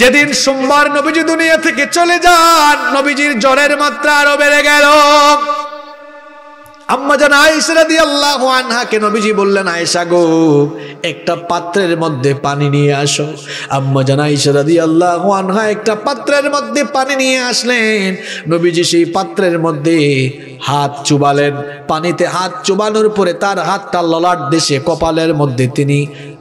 যেদিন সোমবার নবীজি দুনিয়া থেকে চলে যান নবীজির জ্বরের মাত্রা আরো বেড়ে গেল আম্মা জান আয়েশা রাদিয়াল্লাহু কেন নবীজি বললেন আয়েশা গো একটা পাত্রের মধ্যে পানি নিয়ে আসো আম্মা জান আয়েশা রাদিয়াল্লাহু আনহা একটা পাত্রের মধ্যে পানি নিয়ে আসলেন নবীজি সেই পাত্রের মধ্যে হাত চুবালেন পানিতে হাত চুবানোর পরে তার হাতটা ললাট দেশে কপালের মধ্যে তিনি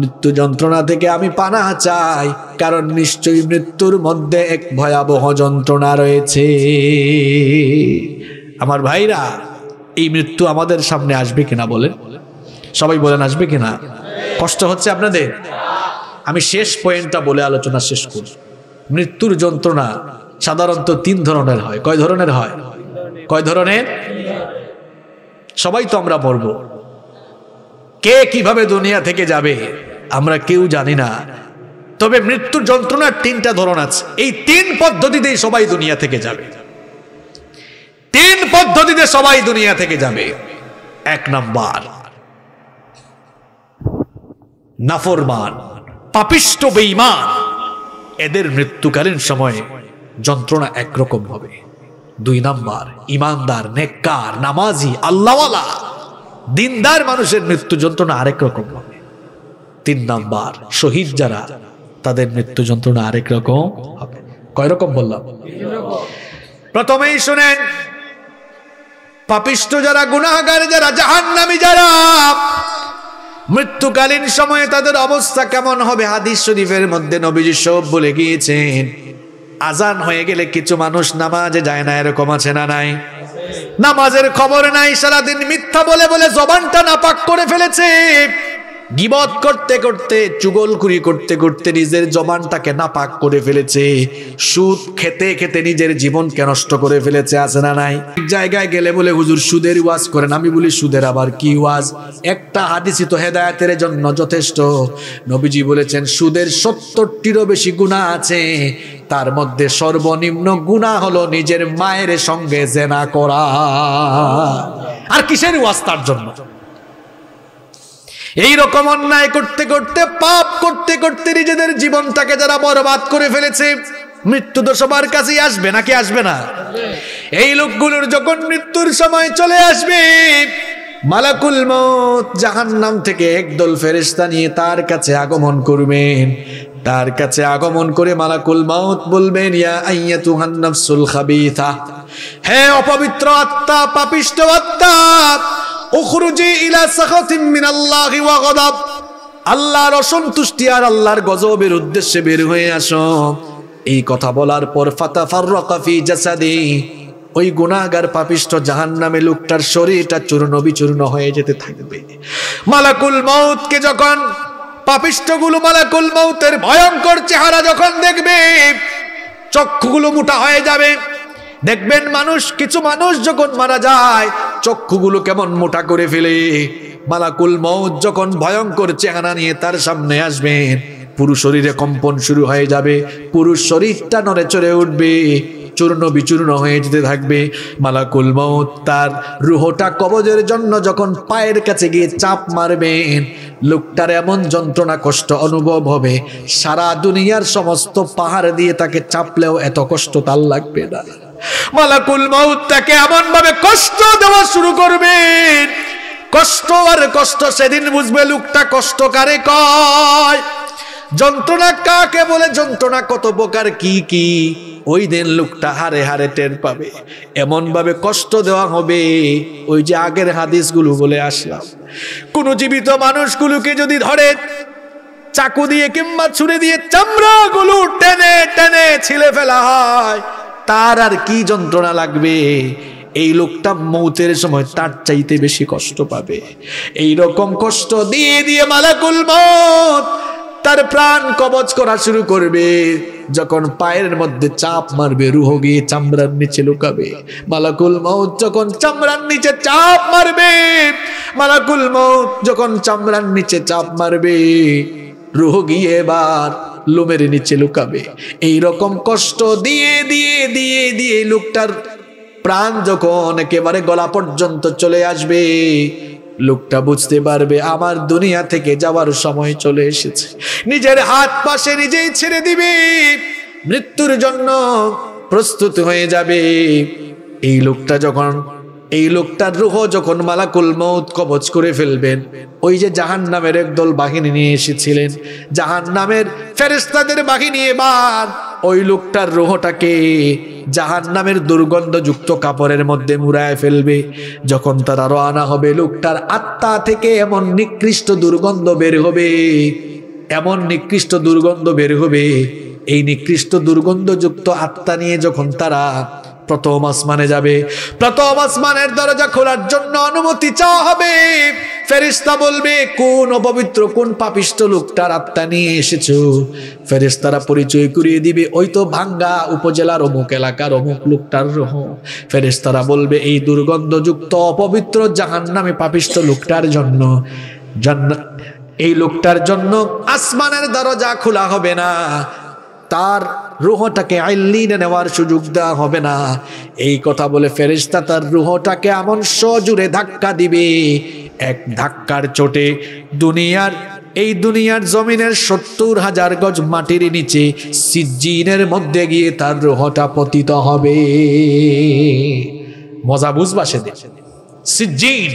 মৃত্যু যন্ত্রণা থেকে আমি পানা চাই কারণ নিশ্চয়ই মৃত্যুর মধ্যে এক ভয়াবহ যন্ত্রণা রয়েছে আমার ভাইরা এই মৃত্যু আমাদের সামনে আসবে কিনা বলেন সবাই বলেন আসবে কিনা কষ্ট হচ্ছে আপনাদের আমি শেষ পয়েন্টটা বলে আলোচনা শেষ করি মৃত্যুর যন্ত্রণা সাধারণত তিন ধরনের হয় কয় ধরনের হয় কয় ধরনের সবাই তো আমরা বলবো কে কিভাবে দুনিয়া থেকে যাবে আমরা কেউ জানি না তবে মৃত্যুর যন্ত্রণার তিনটা ধরন আছে এই তিন পদ্ধতিতেই সবাই দুনিয়া থেকে যাবে তিন পদ্ধতিতে সবাই দুনিয়া থেকে যাবে এক নাম্বার নাফরমান পাপিষ্ট বেঈমান এদের মৃত্যুকালীন সময়ে যন্ত্রণা একরকম হবে দুই নাম্বার ইমানদার নেককার নামাজি আল্লাহওয়ালা দিনদার মানুষের মৃত্যু যন্ত্রণা আরেক রকম হবে তিন নাম্বার শহীদ যারা তাদের মৃত্যু যন্ত্রণা আরেক রকম হবে কয় রকম বললাম প্রথমেই শুনেন পাপিষ্ট যারা গুণাগার যারা জাহান্নামি যারা মৃত্যুকালীন সময়ে তাদের অবস্থা কেমন হবে হাদিস শরীফের মধ্যে নবীজি সব বলে গিয়েছেন আজান হয়ে গেলে কিছু মানুষ নামাজে যায় না এরকম আছে না নাই নামাজের খবর নাই সারাদিন মিথ্যা বলে বলে জবানটা নাপাক করে ফেলেছে গিবত করতে করতে চুগলকুরি করতে করতে নিজের জবানটাকে নাপাক করে ফেলেছে সুদ খেতে খেতে নিজের জীবনকে নষ্ট করে ফেলেছে আছে না নাই জায়গায় গেলে বলে হুজুর সুদের ওয়াজ করেন আমি বলি সুদের আবার কি ওয়াজ একটা হাদিসি তো হেদায়তের জন্য যথেষ্ট নবীজি বলেছেন সুদের সত্তরটিরও বেশি গুণা আছে তার মধ্যে সর্বনিম্ন গুণা হলো নিজের মায়ের সঙ্গে জেনা করা আর কিসের ওয়াস্তার জন্য এই রকম অন্যায় করতে করতে পাপ করতে করতে নিজেদের জীবনটাকে যারা বরবাদ করে ফেলেছে মৃত্যু তো সবার কাছেই আসবে নাকি আসবে না এই লোকগুলোর যখন মৃত্যুর সময় চলে আসবে মালাকুল মত জাহান্নাম থেকে একদল ফেরেস্তা নিয়ে তার কাছে আগমন করবেন তার কাছে আগমন করে মালাকুল মাউত বলবেন ইয়া আইয়া তুহান নাফসুল খাবিথা হে অপবিত্র আত্মা পাপিষ্ট আত্মা উখরুজি ইলা সাখাতিন মিনাল্লাহি ওয়া গাদাব আল্লাহর অসন্তুষ্টি আর আল্লাহর গজবের উদ্দেশ্যে বের হয়ে আসো এই কথা বলার পর ফাররাকা ফি জাসাদি ওই গুণাগার পাপিষ্ট জাহান নামে লোকটার শরীরটা চূর্ণ বিচূর্ণ হয়ে যেতে থাকবে মালাকুল কে যখন পাপিষ্টগুলো মালাকুল মৌতের ভয়ঙ্কর চেহারা যখন দেখবে চক্ষুগুলো মোটা হয়ে যাবে দেখবেন মানুষ কিছু মানুষ যখন মারা যায় চক্ষুগুলো কেমন মোটা করে ফেলে মালাকুল মৌত যখন ভয়ঙ্কর চেহারা নিয়ে তার সামনে আসবেন পুরুষ শরীরে কম্পন শুরু হয়ে যাবে পুরুষ শরীরটা নড়ে চড়ে উঠবে চূর্ণ বিচূর্ণ হয়ে যেতে থাকবে মালাকুল মৌত তার রুহটা কবজের জন্য যখন পায়ের কাছে গিয়ে চাপ মারবেন লোকটার এমন যন্ত্রণা কষ্ট অনুভব হবে সারা দুনিয়ার সমস্ত পাহাড় দিয়ে তাকে চাপলেও এত কষ্ট তার লাগবে না মালাকুল মৌত তাকে এমন ভাবে কষ্ট দেওয়া শুরু করবেন কষ্ট আর কষ্ট সেদিন বুঝবে লোকটা কষ্ট কারে কয় যন্ত্রণা কাকে বলে যন্ত্রণা কত প্রকার কি কি ওই দিন লোকটা হারে হারে টের পাবে এমনভাবে কষ্ট দেওয়া হবে ওই যে আগের হাদিসগুলো বলে আসলাম কোনো জীবিত মানুষগুলোকে যদি ধরে চাকু দিয়ে কিংবা ছুড়ে দিয়ে চামড়াগুলো টেনে টেনে ছিলে ফেলা হয় তার আর কি যন্ত্রণা লাগবে এই লোকটা মৌতের সময় তার চাইতে বেশি কষ্ট পাবে এই রকম কষ্ট দিয়ে দিয়ে মালাকুল মত তার প্রাণ কবজ করা শুরু করবে যখন পায়ের মধ্যে চাপ মারবে রুহ গিয়ে চামড়ার নিচে লুকাবে মালাকুল মৌত যখন চামড়ার নিচে চাপ মারবে মালাকুল মৌত যখন চামড়ার নিচে চাপ মারবে রুহ গিয়ে এবার লোমের নিচে লুকাবে এই রকম কষ্ট দিয়ে দিয়ে দিয়ে দিয়ে লোকটার প্রাণ যখন একেবারে গলা পর্যন্ত চলে আসবে লোকটা বুঝতে পারবে আমার দুনিয়া থেকে যাওয়ার সময় চলে এসেছে নিজের হাত পাশে নিজেই ছেড়ে দিবে মৃত্যুর জন্য প্রস্তুত হয়ে যাবে এই লোকটা যখন এই লোকটার রুহ যখন মালাকুল মৌত কবচ করে ফেলবেন ওই যে জাহান নামের একদল বাহিনী নিয়ে এসেছিলেন জাহান নামের ফেরেস্তাদের বাহিনী এবার ওই লোকটার রোহটাকে জাহান নামের দুর্গন্ধযুক্ত কাপড়ের মধ্যে মুড়ায় ফেলবে যখন তারা রওনা হবে লোকটার আত্মা থেকে এমন নিকৃষ্ট দুর্গন্ধ বের হবে এমন নিকৃষ্ট দুর্গন্ধ বের হবে এই নিকৃষ্ট দুর্গন্ধযুক্ত আত্মা নিয়ে যখন তারা প্রথম আসমানে যাবে প্রথম আসমানের দরজা খোলার জন্য অনুমতি চাওয়া হবে ফেরিস্তা বলবে কোন অপবিত্র কোন পাপিষ্ট লোকটার আত্মা নিয়ে এসেছ ফেরিস্তারা পরিচয় করিয়ে দিবে ওই তো ভাঙ্গা উপজেলার অমুক এলাকার অমুক লোকটার রহ ফেরিস্তারা বলবে এই দুর্গন্ধযুক্ত অপবিত্র জাহান নামে পাপিষ্ট লোকটার জন্য এই লোকটার জন্য আসমানের দরজা খোলা হবে না তার রুহটাকে আইলিনে নেওয়ার সুযোগ দেওয়া হবে না এই কথা বলে ফেরিস্তা তার রুহটাকে এমন সজুরে ধাক্কা দিবে এক ধাক্কার চোটে দুনিয়ার এই দুনিয়ার জমিনের সত্তর হাজার গজ মাটির নিচে সিজিনের মধ্যে গিয়ে তার রুহটা পতিত হবে মজা বুঝবা সেদিন সিজিন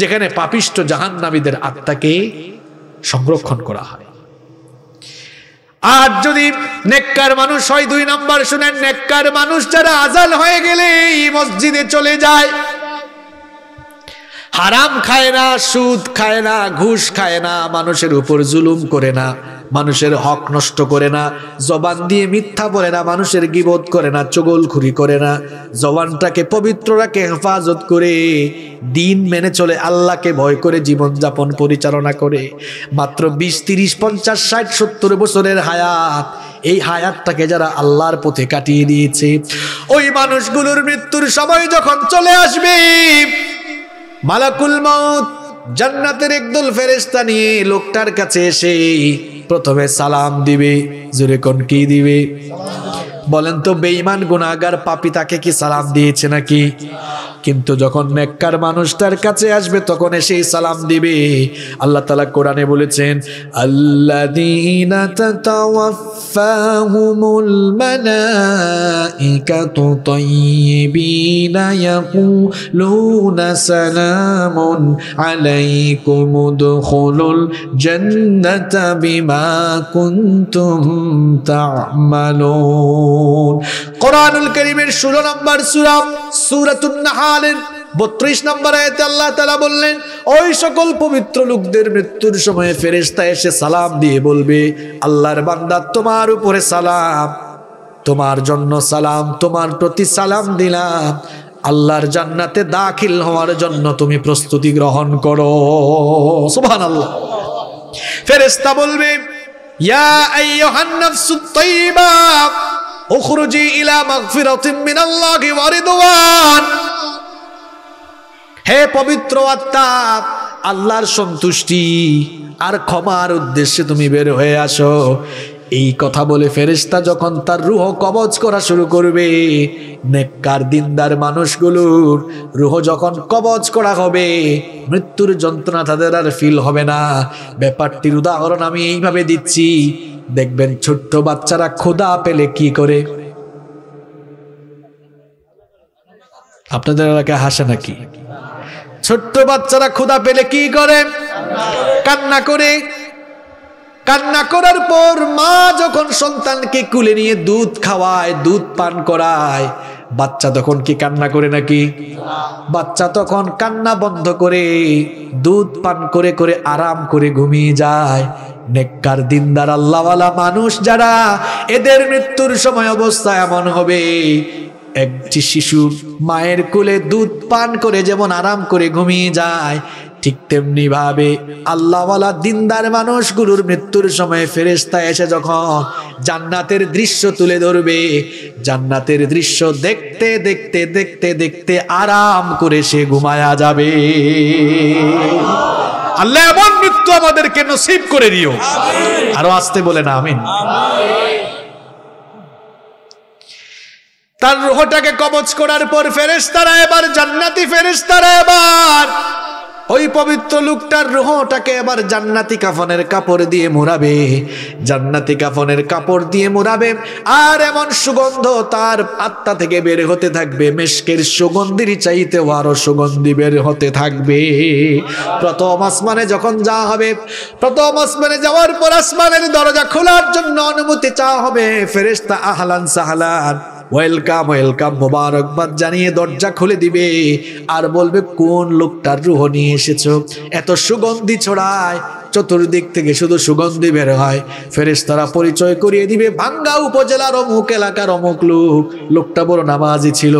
যেখানে পাপিষ্ট জাহান জাহান্নাবীদের আত্মাকে সংরক্ষণ করা হয় আর যদি নেককার মানুষ হয় দুই নাম্বার শুনেন নেককার মানুষ যারা আজাল হয়ে গেলে এই মসজিদে চলে যায় হারাম খায় না সুদ খায় না ঘুষ খায় না মানুষের উপর জুলুম করে না মানুষের হক নষ্ট করে না জবান দিয়ে মিথ্যা বলে না মানুষের গিবোধ করে না চগল খুরি করে না জবানটাকে পবিত্র রাখে হেফাজত করে দিন মেনে চলে আল্লাহকে ভয় করে জীবনযাপন পরিচালনা করে মাত্র বিশ তিরিশ পঞ্চাশ ষাট সত্তর বছরের হায়াত এই হায়াতটাকে যারা আল্লাহর পথে কাটিয়ে দিয়েছে ওই মানুষগুলোর মৃত্যুর সময় যখন চলে আসবে মালাকুল মত জান্নাতের একদল ফেরেস্তা নিয়ে লোকটার কাছে এসে প্রথমে সালাম দিবে জুরে কোন কি দিবে বলেন তো বেঈমান গুণাগার পাপি তাকে কি সালাম দিয়েছে নাকি কিন্তু যখন নেককার মানুষটার কাছে আসবে তখন এসে সালাম দিবে আল্লাহ তালা কোরআনে বলেছেন আল্লাহ বিমা কুন্তুম তা'মালুন কোরআনুল করিমের ষোলো নম্বর সুরাম বত্রিশ নম্বর আয়তে আল্লাহ তালা বললেন ওই সকল পবিত্র লোকদের মৃত্যুর ফেরেস্তা এসে সালাম দিয়ে বলবে আল্লাহর বান্দা তোমার উপরে সালাম তোমার জন্য সালাম তোমার প্রতি সালাম দিলাম আল্লাহর জান্নাতে দাখিল হওয়ার জন্য তুমি প্রস্তুতি গ্রহণ করো সুবহান আল্লাহ ফেরেস্তা বলবে ইয়া উখরুজি ইলা মাগফিরাতিম মিনাল্লাহি ওয়া রিদওয়ান হে পবিত্র আত্মা আল্লাহর সন্তুষ্টি আর ক্ষমার উদ্দেশ্যে তুমি বের হয়ে আসো এই কথা বলে ফেরেস্তা যখন তার রুহ কবজ করা শুরু করবে নেককার দিনদার মানুষগুলোর রুহ যখন কবজ করা হবে মৃত্যুর যন্ত্রণা তাদের আর ফিল হবে না ব্যাপারটির উদাহরণ আমি এইভাবে দিচ্ছি দেখবেন ছোট্ট বাচ্চারা খোদা পেলে কি করে আপনাদের এলাকায় হাসে নাকি ছোট্ট বাচ্চারা খোদা পেলে কি করে কান্না করে কান্না করার পর মা যখন সন্তানকে কুলে নিয়ে দুধ খাওয়ায় দুধ পান করায় বাচ্চা তখন কি কান্না করে নাকি বাচ্চা তখন কান্না বন্ধ করে দুধ পান করে করে আরাম করে ঘুমিয়ে যায় নেককার দিনদার আল্লাহওয়ালা মানুষ যারা এদের মৃত্যুর সময় অবস্থা এমন হবে একটি শিশু মায়ের কোলে দুধ পান করে যেমন আরাম করে ঘুমিয়ে যায় ঠিক তেমনি ভাবে আল্লাহওয়ালা দিনদার গুরুর মৃত্যুর সময় ফেরেস্তা এসে যখন জান্নাতের দৃশ্য তুলে ধরবে জান্নাতের দৃশ্য দেখতে দেখতে দেখতে দেখতে আরাম করে সে ঘুমায়া যাবে আল্লাহ এমন মৃত্যু আমাদেরকে নসিব করে দিও আরো আসতে বলে না আমিন তার রোহটাকে কবচ করার পর ফেরেস্তারা এবার জান্নাতি ফেরেস্তারা এবার ওই পবিত্র লোকটার রোহটাকে এবার জান্নাতি কাফনের কাপড় দিয়ে মোড়াবে জান্নাতি কাফনের কাপড় দিয়ে মোড়াবে আর এমন সুগন্ধ তার আত্মা থেকে বের হতে থাকবে মেশকের সুগন্ধির চাইতে আরও সুগন্ধি বের হতে থাকবে প্রথম আসমানে যখন যা হবে প্রথম আসমানে যাওয়ার পর আসমানের দরজা খোলার জন্য অনুমতি চাওয়া হবে ফেরেস্তা আহলান সাহালান ওয়েলকাম ওয়েলকাম মোবারকবাদ জানিয়ে দরজা খুলে দিবে আর বলবে কোন লোকটার রুহ নিয়ে এসেছো এত সুগন্ধি ছড়ায় চতুর্দিক থেকে শুধু সুগন্ধি বের হয় ফেরেস তারা পরিচয় করিয়ে দিবে ভাঙ্গা উপজেলার অমুক এলাকার অমুক লোক লোকটা বড় নামাজি ছিল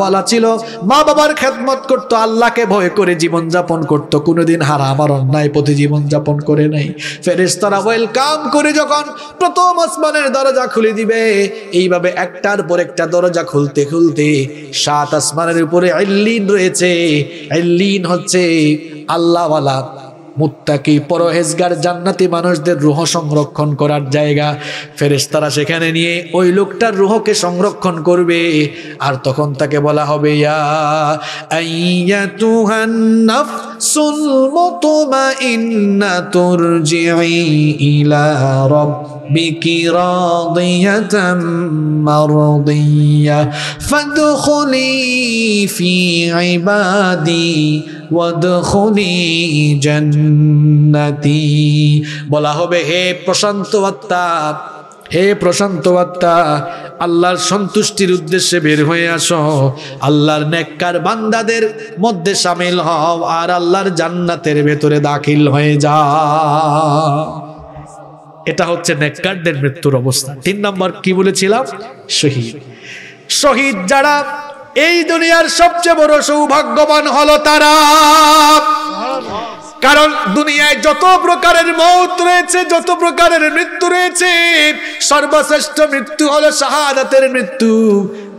বালা ছিল মা বাবার খেদমত করতো আল্লাহকে ভয় করে জীবনযাপন করতো কোনোদিন হারা আমার অন্যায় জীবন জীবনযাপন করে নাই ফেরেস তারা ওয়েলকাম করে যখন প্রথম আসমানের দরজা খুলে দিবে এইভাবে একটার পর একটা দরজা খুলতে খুলতে সাত আসমানের উপরে আল্লিন রয়েছে আল্লিন হচ্ছে আল্লাহওয়ালা মুত্তাকি পরহেজগার জান্নাতি মানুষদের রুহ সংরক্ষণ করার জায়গা ফেরেস্তারা সেখানে নিয়ে ওই লোকটার রুহকে সংরক্ষণ করবে আর তখন তাকে বলা হবে ইয়া ওয়াদখুলি বলা হবে হে প্রশান্ত আত্মা হে প্রশান্ত আত্মা আল্লাহর সন্তুষ্টির উদ্দেশ্যে বের হয়ে আসো আল্লাহর নেককার বান্দাদের মধ্যে সামিল হও আর আল্লাহর জান্নাতের ভেতরে দাখিল হয়ে যা এটা হচ্ছে নেককারদের মৃত্যুর অবস্থা তিন নম্বর কি বলেছিলাম শহীদ শহীদ যারা এই দুনিয়ার সবচেয়ে বড় সৌভাগ্যবান হলো তারা কারণ দুনিয়ায় যত প্রকারের মৌত রয়েছে যত প্রকারের মৃত্যু রয়েছে সর্বশ্রেষ্ঠ মৃত্যু হলো শাহাদাতের মৃত্যু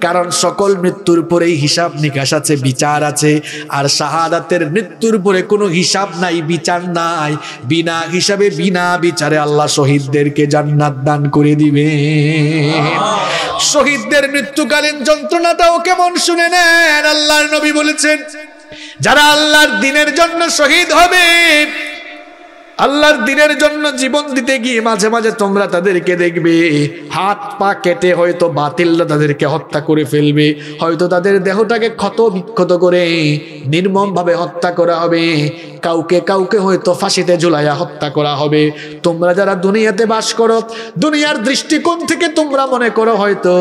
কারণ সকল মৃত্যুর পরেই হিসাব নিকাশ আছে বিচার আছে আর শাহাদাতের মৃত্যুর পরে কোনো হিসাব নাই বিচার নাই বিনা হিসাবে বিনা বিচারে আল্লাহ শহীদদেরকে জান্নাত দান করে দিবে শহীদদের মৃত্যুকালীন যন্ত্রণাটাও কেমন শুনে নেন আল্লাহর নবী বলেছেন যারা আল্লাহর দিনের জন্য শহীদ হবে আল্লাহর দিনের জন্য জীবন দিতে গিয়ে মাঝে মাঝে তোমরা তাদেরকে দেখবে হাত পা কেটে হয়তো বাতিল্লা তাদেরকে হত্যা করে ফেলবে হয়তো তাদের দেহটাকে ক্ষত বিক্ষত করে নির্মমভাবে হত্যা করা হবে কাউকে কাউকে হয়তো ফাঁসিতে ঝুলাইয়া হত্যা করা হবে তোমরা যারা দুনিয়াতে বাস করো দুনিয়ার দৃষ্টিকোণ থেকে তোমরা মনে করো হয়তো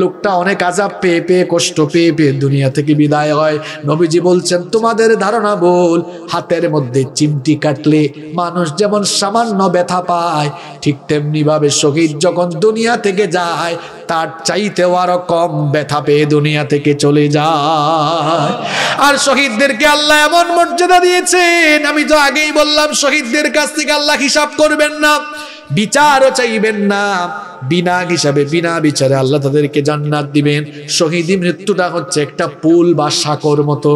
লোকটা অনেক আজাব পেয়ে পেয়ে কষ্ট পেয়ে পেয়ে দুনিয়া থেকে বিদায় হয় নবীজি বলছেন তোমাদের ধারণা বল হাতের মধ্যে চিমটি কাটলে মানুষ মানুষ যেমন সামান্য ব্যথা পায় ঠিক তেমনিভাবে শহীদ যখন দুনিয়া থেকে যায় তার চাইতেও আরো কম ব্যথা পেয়ে দুনিয়া থেকে চলে যায় আর শহীদদেরকে আল্লাহ এমন মর্যাদা দিয়েছেন আমি তো আগেই বললাম শহীদদের কাছ থেকে আল্লাহ হিসাব করবেন না বিচারও চাইবেন না বিনা হিসাবে বিনা বিচারে আল্লাহ তাদেরকে জান্নাত দিবেন শহীদ মৃত্যুটা হচ্ছে একটা পুল বা সাকর মতো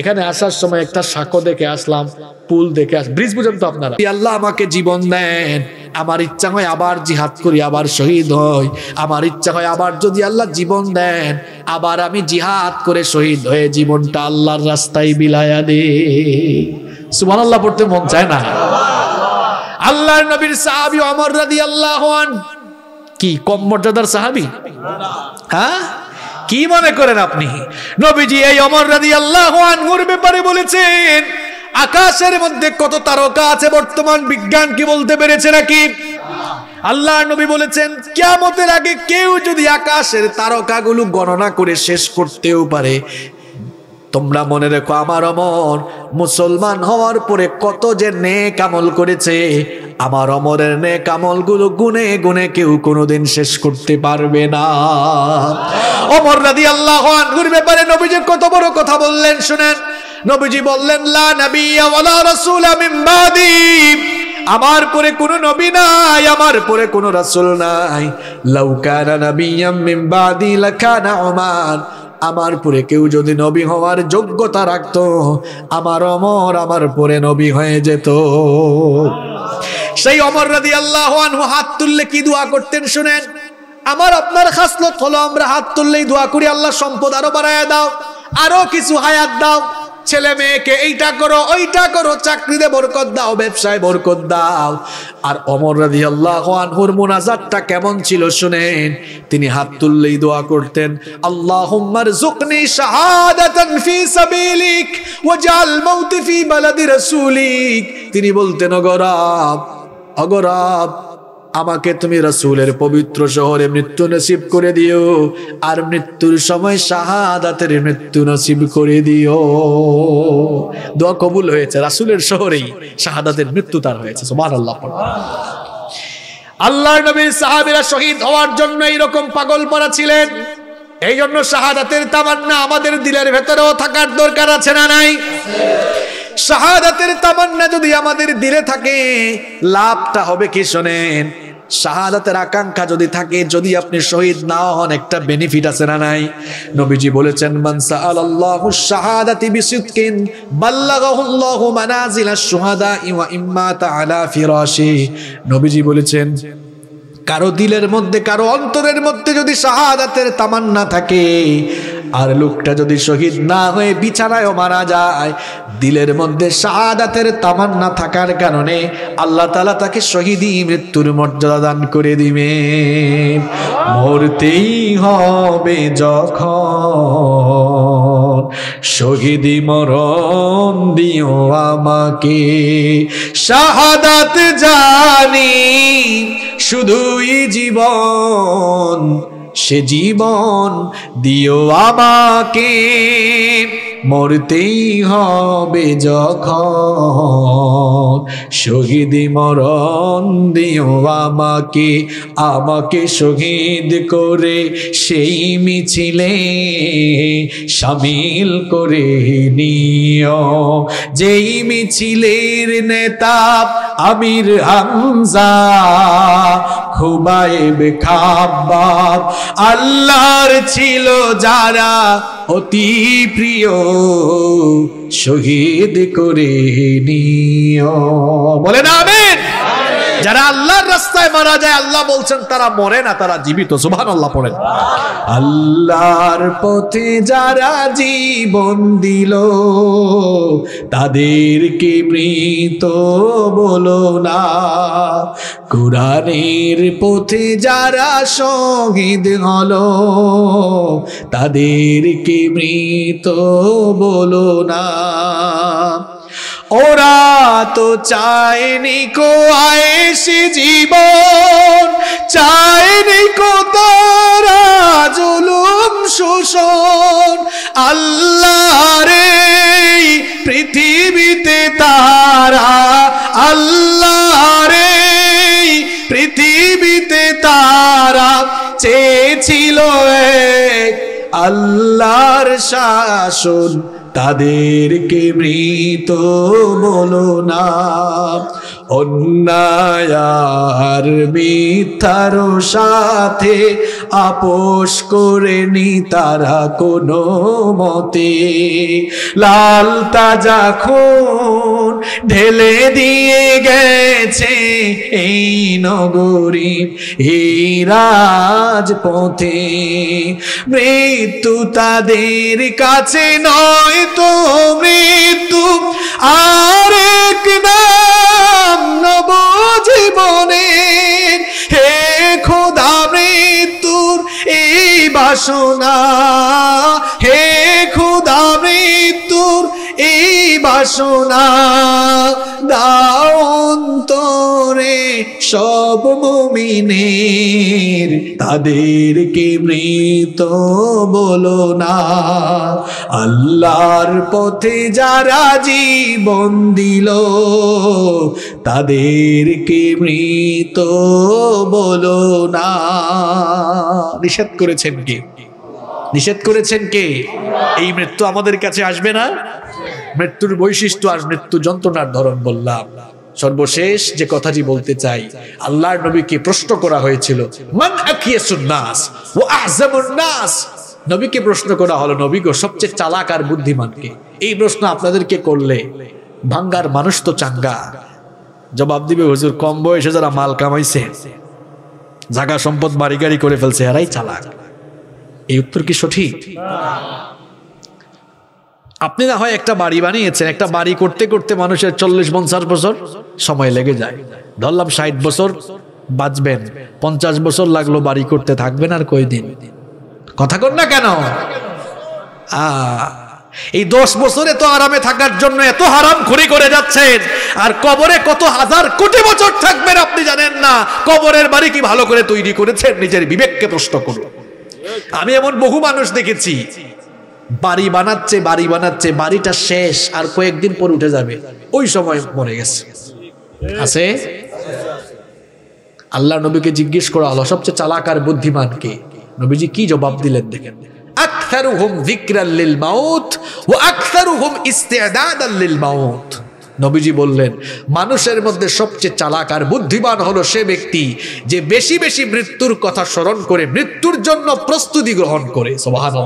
এখানে আসার সময় একটা সাঁকো দেখে আসলাম পুল দেখে আস ব্রিজ পর্যন্ত আপনারা আল্লাহ আমাকে জীবন দেন আমার ইচ্ছা হয় আবার জিহাদ করি আবার শহীদ হই আমার ইচ্ছা হয় আবার যদি আল্লাহ জীবন দেন আবার আমি জিহাদ করে শহীদ হয়ে জীবনটা আল্লাহর রাস্তায় বিলায়া দে সুমান আল্লাহ পড়তে মন চায় না আল্লাহর নবীর সাহাবি অমর রাদি আল্লাহ কি কম মর্যাদার সাহাবি হ্যাঁ কি মনে করেন আপনি নবীজি এই অমর রাজি আল্লাহ আনহুর ব্যাপারে বলেছেন আকাশের মধ্যে কত তারকা আছে বর্তমান বিজ্ঞান কি বলতে পেরেছে নাকি আল্লাহ নবী বলেছেন কেমতের আগে কেউ যদি আকাশের তারকাগুলো গণনা করে শেষ করতেও পারে তোমরা মনে রেখো আমার অমর মুসলমান হওয়ার পরে কত যে নে কামল করেছে আমার অমরের নে কামলগুলো গুনে গুনে কেউ কোনোদিন শেষ করতে পারবে না অমর রাদি আল্লাহ আনহুর ব্যাপারে নবীজি কত বড় কথা বললেন শুনেন নবীজি বললেন লা নবিয়া ওয়ালা রাসূলা মিন বাদি আমার পরে কোন নবী নাই আমার পরে কোন রাসূল নাই লাউ কানা নাবিয়্যাম মিন বাদি লাকানা উমার আমার পরে কেউ যদি নবী হওয়ার যোগ্যতা রাখত আমার অমর আমার পরে নবী হয়ে যেত সেই অমর রাদি আল্লাহ হাত তুললে কি দোয়া করতেন শুনেন আমার আপনার খাসলত হলো আমরা হাত তুললেই দোয়া করি আল্লাহ সম্পদ আরো বাড়ায় দাও আরো কিছু হায়াত দাও ছেলে মেয়েকে এইটা করো ওইটা করো চাকরিতে বরকত দাও ব্যবসায় বরকত দাও আর অমর রাজি আল্লাহ মোনাজারটা কেমন ছিল শুনেন তিনি হাত তুললেই দোয়া করতেন আল্লাহ জুকনি তিনি বলতেন অগরাব অগরাব আমাকে তুমি রসুলের পবিত্র শহরে মৃত্যু নসিব করে দিও আর মৃত্যুর সময় শাহাদাতের মৃত্যু নসিব করে দিও দোয়া কবুল হয়েছে রাসুলের শহরেই শাহাদাতের মৃত্যু তার হয়েছে আল্লাহ নবীর সাহাবিরা শহীদ হওয়ার জন্য এইরকম পাগল পরা ছিলেন এই জন্য শাহাদাতের তামান্না আমাদের দিলের ভেতরেও থাকার দরকার আছে না নাই শাহাদাতের তামান্না যদি আমাদের দিলে থাকে লাভটা হবে কি শোনেন শাহাদাতের আকাঙ্ক্ষা যদি থাকে যদি আপনি শহীদ না হন একটা বেনিফিট আছে না নাই নবীজি বলেছেন মানসা আল্লাহু শাহাদাতি বিসিদকিন বাল্লাগাহুল্লাহু মানাজিলা শুহাদা ওয়া ইম্মা আলা ফিরাশি নবীজি বলেছেন কারো দিলের মধ্যে কারো অন্তরের মধ্যে যদি শাহাদাতের তামান্না থাকে আর লোকটা যদি শহীদ না হয়ে বিছানায়ও মারা যায় দিলের মধ্যে শাহাদাতের তামান্না থাকার কারণে আল্লাহ তালা তাকে শহীদই মৃত্যুর মর্যাদা দান করে দিবে মরতেই হবে যখন শহীদি মরণ দিও আমাকে শাহাদাত জানি শুধুই জীবন সে জীবন দিও আমাকে মরতেই হবে যখন শহীদ মরণ দিও আমাকে আমাকে শহীদ করে সেই মিছিলে সামিল করে নিও যেই মিছিলের নেতা আমির হামজা খুবাইব খাব্বাব আল্লাহর ছিল যারা অতি প্রিয় শহীদ করে বলে বলেন আমিন যারা আল্লাহ অবস্থায় মারা যায় আল্লাহ বলছেন তারা মরে না তারা জীবিত সুভান আল্লাহ পড়েন আল্লাহর পথে যারা জীবন দিল তাদেরকে মৃত বলো না কোরআনের পথে যারা শহীদ হল তাদেরকে মৃত বলো না ওরা তো চায়নি কো আয়েসি জীবন চায়নি কো তারা জুলুম শোষণ আল্লাহ রে পৃথিবীতে তারা আল্লাহ রে পৃথিবীতে তারা চেয়েছিল আল্লাহর শাসন তাদেরকে মৃত বলো না অন্যায়ার মিথ্যার সাথে আপোষ করেনি তারা কোনো মতে লাল তাজা খুন ঢেলে দিয়ে গেছে এই নগরী এই রাজপথে মৃত্যু তাদের কাছে নয় তো মৃত্যু আর না পেলাম নব জীবনে হে খোদা মৃত্যুর এই বাসনা হে খোদা মৃত্যুর এই বাসনা দাও অন্তরে সব মুমিনের তাদেরকে মৃত বলো না আল্লাহর পথে যারা জীবন দিল তাদেরকে মৃত বলো না নিষেধ করেছেন কে নিষেধ করেছেন কে এই মৃত্যু আমাদের কাছে আসবে না মৃত্যুর বৈশিষ্ট্য আর মৃত্যু যন্ত্রণার ধরন বললাম সর্বশেষ যে কথাটি বলতে চাই আল্লাহর নবীকে প্রশ্ন করা হয়েছিল নবীকে প্রশ্ন করা হলো নবীগ সবচেয়ে চালাক আর বুদ্ধিমানকে এই প্রশ্ন আপনাদেরকে করলে ভাঙ্গার মানুষ তো চাঙ্গা জবাব দিবে হুজুর কম বয়সে যারা মাল কামাইছে জাগা সম্পদ বাড়ি গাড়ি করে ফেলছে এরাই চালাক এই উত্তর কি সঠিক আপনি না হয় একটা বাড়ি বানিয়েছেন একটা বাড়ি করতে করতে মানুষের চল্লিশ পঞ্চাশ বছর সময় লেগে যায় ধরলাম ষাট বছর বাঁচবেন পঞ্চাশ বছর লাগলো বাড়ি করতে থাকবেন আর কয়দিন কথা কর না কেন এই দশ বছরে তো আরামে থাকার জন্য এত হারাম খুরি করে যাচ্ছেন আর কবরে কত হাজার কোটি বছর থাকবেন আপনি জানেন না কবরের বাড়ি কি ভালো করে তৈরি করেছেন নিজের বিবেককে প্রশ্ন করুন আমি এমন বহু মানুষ দেখেছি বাড়ি বানাচ্ছে বাড়ি বানাচ্ছে বাড়িটা শেষ আর কয়েকদিন পর উঠে যাবে ওই সময় মরে গেছে আছে আল্লাহ নবীকে জিজ্ঞেস করা হলো সবচেয়ে চালাকার বুদ্ধিমান কে নবীজি কি জবাব দিলেন দেখেন নবীজি বললেন মানুষের মধ্যে সবচেয়ে চালাক আর বুদ্ধিমান হলো সে ব্যক্তি যে বেশি বেশি মৃত্যুর কথা স্মরণ করে মৃত্যুর জন্য প্রস্তুতি গ্রহণ করে সোহান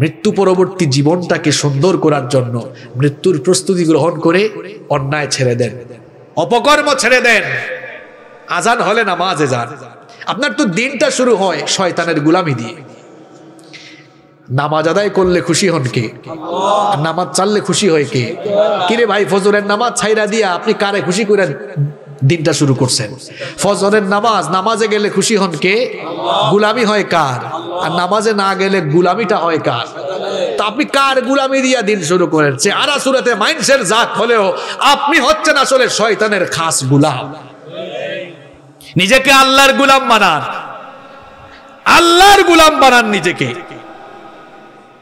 মৃত্যু পরবর্তী জীবনটাকে সুন্দর করার জন্য মৃত্যুর প্রস্তুতি গ্রহণ করে অন্যায় ছেড়ে দেন অপকর্ম ছেড়ে দেন আজান হলে মাঝে যান আপনার তো দিনটা শুরু হয় শয়তানের গুলামি দিয়ে নামাজ আদায় করলে খুশি হন কে নামাজ চাললে খুশি হয় কে কিরে ভাই ফজরের নামাজ ছাইরা দিয়া আপনি কারে খুশি করেন দিনটা শুরু করছেন ফজরের নামাজ নামাজে গেলে খুশি হন কে গুলামি হয় কার আর নামাজে না গেলে গুলামিটা হয় কার তা আপনি কার গুলামি দিয়া দিন শুরু করেন সে আরা সুরাতে মাইন্ডসের জাত হলেও আপনি হচ্ছেন আসলে শয়তানের খাস গুলাম নিজেকে আল্লাহর গুলাম বানান আল্লাহর গুলাম বানান নিজেকে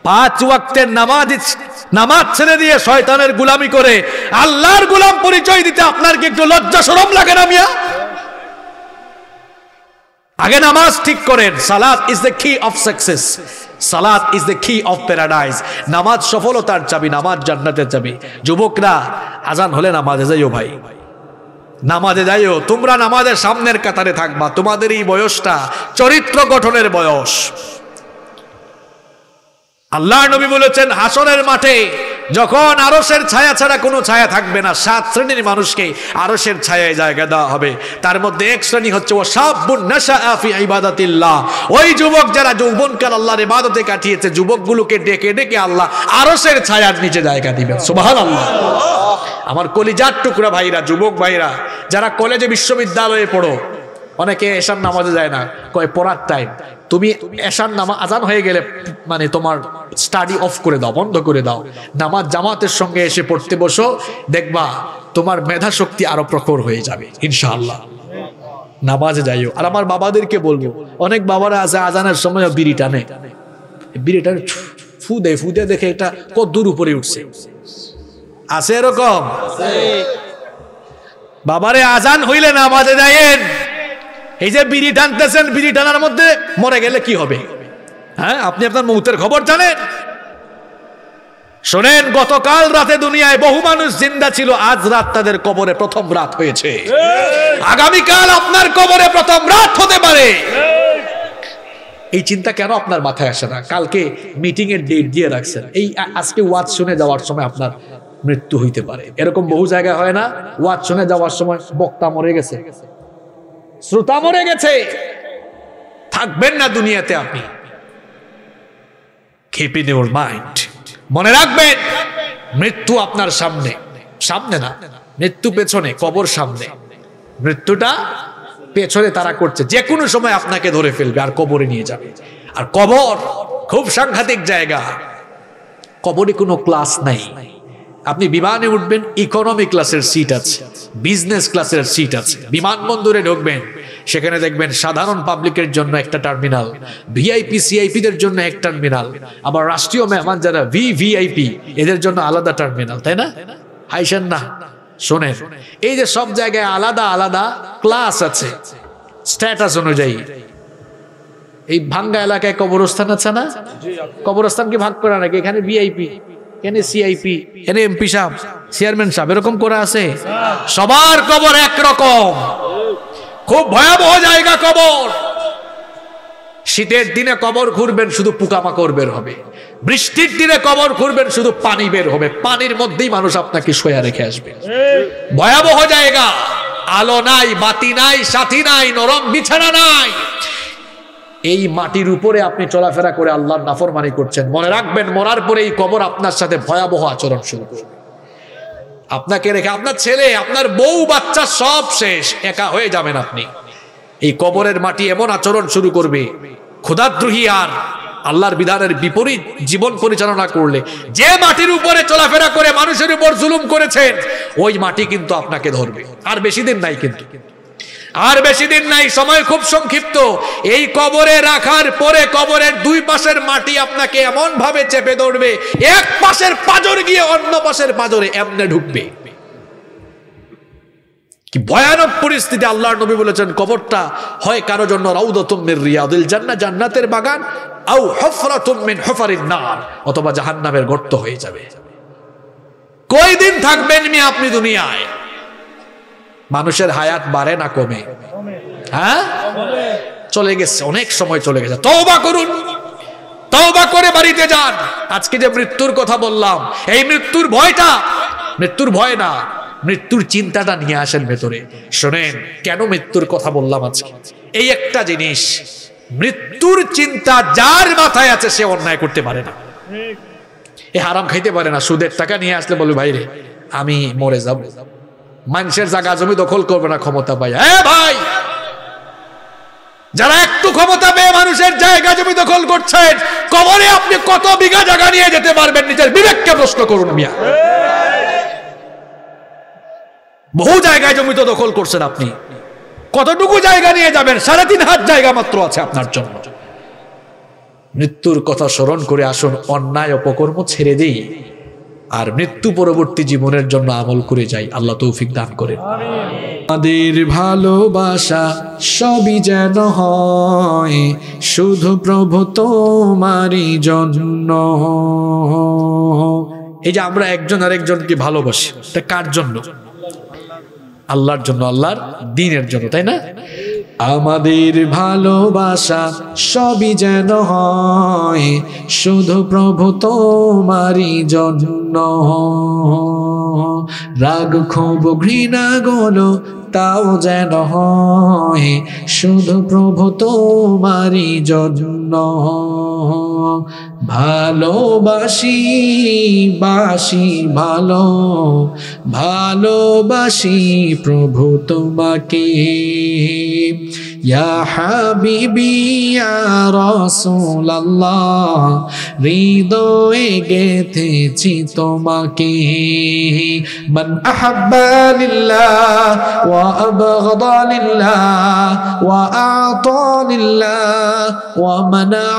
পাঁচ ওয়াক্তের নামাজ নামাজ ছেড়ে দিয়ে শয়তানের গুলামি করে আল্লাহর গুলাম পরিচয় দিতে আপনার কি একটু লজ্জা সরম লাগে না মিয়া আগে নামাজ ঠিক করেন সালাদ is the key of success সালাদ is the key of paradise নামাজ সফলতার চাবি নামাজ জান্নাতের চাবি যুবকরা আজান হলে নামাজে যাইও ভাই নামাজে যাইও তোমরা নামাজের সামনের কাতারে থাকবা তোমাদের এই বয়সটা চরিত্র গঠনের বয়স আল্লাহ নবী বলেছেন হাসনের মাঠে যখন আরসের ছায়া ছাড়া কোনো ছায়া থাকবে না সাত শ্রেণীর মানুষকে আরসের ছায়ায় জায়গা দেওয়া হবে তার মধ্যে এক শ্রেণী হচ্ছে ও সাবি ইবাদাতিল্লাহ ওই যুবক যারা যৌবনকাল আল্লাহর ইবাদতে কাটিয়েছে যুবকগুলোকে ডেকে ডেকে আল্লাহ আরসের ছায়ার নিচে জায়গা দিবেন সুবাহান আল্লাহ আমার কলিজার টুকরা ভাইরা যুবক ভাইরা যারা কলেজে বিশ্ববিদ্যালয়ে পড়ো অনেকে এসব নামাজে যায় না কয় পড়ার টাইম তুমি এশার নামা আজান হয়ে গেলে মানে তোমার স্টাডি অফ করে দাও বন্ধ করে দাও নামাজ জামাতের সঙ্গে এসে পড়তে বসো দেখবা তোমার মেধা শক্তি আরো প্রখর হয়ে যাবে ইনশাআল্লাহ নামাজে যাইও আর আমার বাবাদেরকে বলবো অনেক বাবারা আছে আজানের সময় বিড়ি টানে বিড়ি টানে ফু দেয় ফু দেয় দেখে এটা কত দূর উপরে উঠছে আছে এরকম বাবারে আজান হইলে নামাজে যাইয়েন এই যে বিড়ি টানতেছেন বিড়ি টানার মধ্যে মরে গেলে কি হবে হ্যাঁ আপনি আপনার মুহূর্তের খবর জানেন শোনেন গতকাল রাতে দুনিয়ায় বহু মানুষ জিন্দা ছিল আজ রাত তাদের কবরে প্রথম রাত হয়েছে আগামীকাল আপনার কবরে প্রথম রাত হতে পারে এই চিন্তা কেন আপনার মাথায় আসে না কালকে মিটিং এর ডেট দিয়ে রাখছেন এই আজকে ওয়াজ শুনে যাওয়ার সময় আপনার মৃত্যু হইতে পারে এরকম বহু জায়গায় হয় না ওয়াজ শুনে যাওয়ার সময় বক্তা মরে গেছে শ্রোতা মরে গেছে থাকবেন না দুনিয়াতে আপনি কিপ ইন মাইন্ড মনে রাখবেন মৃত্যু আপনার সামনে সামনে না মৃত্যু পেছনে কবর সামনে মৃত্যুটা পেছনে তারা করছে যে কোনো সময় আপনাকে ধরে ফেলবে আর কবরে নিয়ে যাবে আর কবর খুব সাংঘাতিক জায়গা কবরে কোনো ক্লাস নাই আপনি বিমানে উঠবেন ইকোনমি ক্লাসের সিট আছে বিজনেস ক্লাসের সিট আছে বিমানবন্দরে ঢুকবেন সেখানে দেখবেন সাধারণ পাবলিকের জন্য একটা টার্মিনাল ভিআইপি দের জন্য এক টার্মিনাল আবার রাষ্ট্রীয় মেহমান যারা ভি ভিআইপি এদের জন্য আলাদা টার্মিনাল তাই না হাইসেন না শোনেন এই যে সব জায়গায় আলাদা আলাদা ক্লাস আছে স্ট্যাটাস অনুযায়ী এই ভাঙ্গা এলাকায় কবরস্থান আছে না কবরস্থান কি ভাগ করা নাকি এখানে ভিআইপি এখানে সিআইপি এখানে এমপি সাহেব চেয়ারম্যান সাহেব এরকম করা আছে সবার কবর একরকম খুব ভয়াবহ জায়গা কবর শীতের দিনে কবর ঘুরবেন শুধু পোকামাকড় বের হবে বৃষ্টির দিনে কবর ঘুরবেন শুধু পানি বের হবে পানির মধ্যেই মানুষ আপনাকে শোয়া রেখে আসবে ভয়াবহ জায়গা আলো নাই বাতি নাই সাথী নাই নরম বিছানা নাই এই মাটির উপরে আপনি চলাফেরা করে আল্লাহর নাফরমানি করছেন মনে রাখবেন মরার পরে এই কবর আপনার সাথে ভয়াবহ আচরণ শুরু করবে আপনাকে রেখে আপনার ছেলে আপনার বউ বাচ্চা সব শেষ একা হয়ে যাবেন আপনি এই কবরের মাটি এমন আচরণ শুরু করবে ক্ষুধাদ্রোহী আর আল্লাহর বিধানের বিপরীত জীবন পরিচালনা করলে যে মাটির উপরে চলাফেরা করে মানুষের উপর জুলুম করেছেন ওই মাটি কিন্তু আপনাকে ধরবে আর বেশি দিন নাই কিন্তু আর বেশি দিন নাই সময় খুব সংক্ষিপ্ত এই কবরে রাখার পরে কবরের দুই পাশের মাটি আপনাকে এমন ভাবে চেপে ধরবে এক পাশের পাজর গিয়ে অন্য পাশের পাজরে এমনে ঢুকবে কি ভয়ানক পরিস্থিতি আল্লাহর নবী বলেছেন কবরটা হয় কারো জন্য রাউদতুম্মির রিয়াদুল জান্না জান্নাতের বাগান আউ হফরাতুম্মিন হফারিন নার অথবা জাহান্নামের গর্ত হয়ে যাবে কয়দিন থাকবেন মি আপনি দুনিয়ায় মানুষের হায়াত বাড়ে না কমে হ্যাঁ চলে গেছে অনেক সময় চলে গেছে তওবা করুন তওবা করে বাড়িতে যান আজকে যে মৃত্যুর কথা বললাম এই মৃত্যুর ভয়টা মৃত্যুর ভয় না মৃত্যুর চিন্তাটা নিয়ে আসেন ভেতরে শোনেন কেন মৃত্যুর কথা বললাম আজকে এই একটা জিনিস মৃত্যুর চিন্তা যার মাথায় আছে সে অন্যায় করতে পারে না এ হারাম খাইতে পারে না সুদের টাকা নিয়ে আসলে বলবে ভাইরে আমি মরে যাবো মানুষের জায়গা জমি দখল করবে না ক্ষমতা পাই হ্যাঁ ভাই যারা একটু ক্ষমতা পেয়ে মানুষের জায়গা জমি দখল করছেন কবরে আপনি কত বিঘা জায়গা নিয়ে যেতে পারবেন নিজের বিবেককে প্রশ্ন করুন মিয়া বহু জায়গায় জমি তো দখল করছেন আপনি কতটুকু জায়গা নিয়ে যাবেন সাড়ে তিন হাত জায়গা মাত্র আছে আপনার জন্য মৃত্যুর কথা স্মরণ করে আসুন অন্যায় অপকর্ম ছেড়ে দিই আর মৃত্যু পরবর্তী জীবনের জন্য আমল করে যাই আল্লাহ তৌফিক দান করেন আমাদের ভালোবাসা সবই যেন হয় শুধু প্রভু তোমারই জন্য এই যে আমরা একজন আরেকজনকে ভালোবাসি তা কার জন্য আল্লাহর জন্য আল্লাহর দিনের জন্য তাই না আমাদের ভালোবাসা সবই যেন হয় শুধু প্রভু তোমারই জন্য রাগ ক্ষোভ ঘৃণা গোলো তাও যেন হয় শুধু প্রভু তোমারই জন্য ভালোবাসি বাসি ভালো ভালোবাসি প্রভু তোমাকে يا حبيبي يا رسول الله হৃদয়ে গেথেছি তোমাকে من أحب لله وأبغض لله وأعطى لله ومنع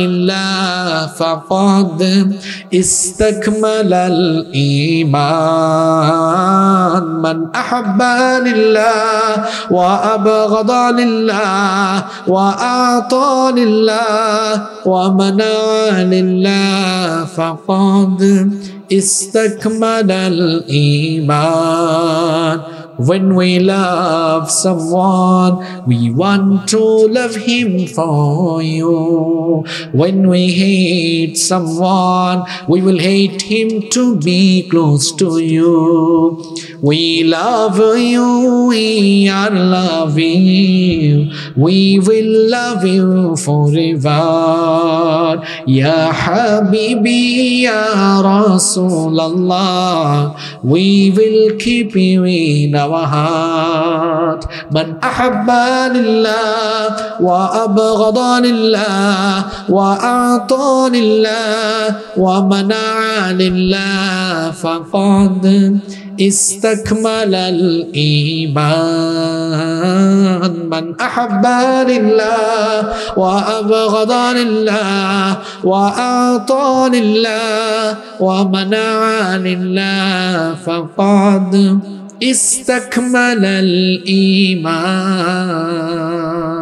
لله فقد استكمل الإيمان من أحب لله وأبغض لله لله وأعطى لله ومنع لله فقد استكمل الإيمان When we love someone, we want to love him for you. When we hate someone, we will hate him to be close to you. We love you, we are loving you. We will love you forever. Ya Habibi, Ya Rasulallah, we will keep you in our الشهوات من أحب لله وأبغض لله وأعطى لله ومنع لله فقد استكمل الإيمان من أحب لله وأبغض لله وأعطى لله ومنع لله فقد استكمل الإيمان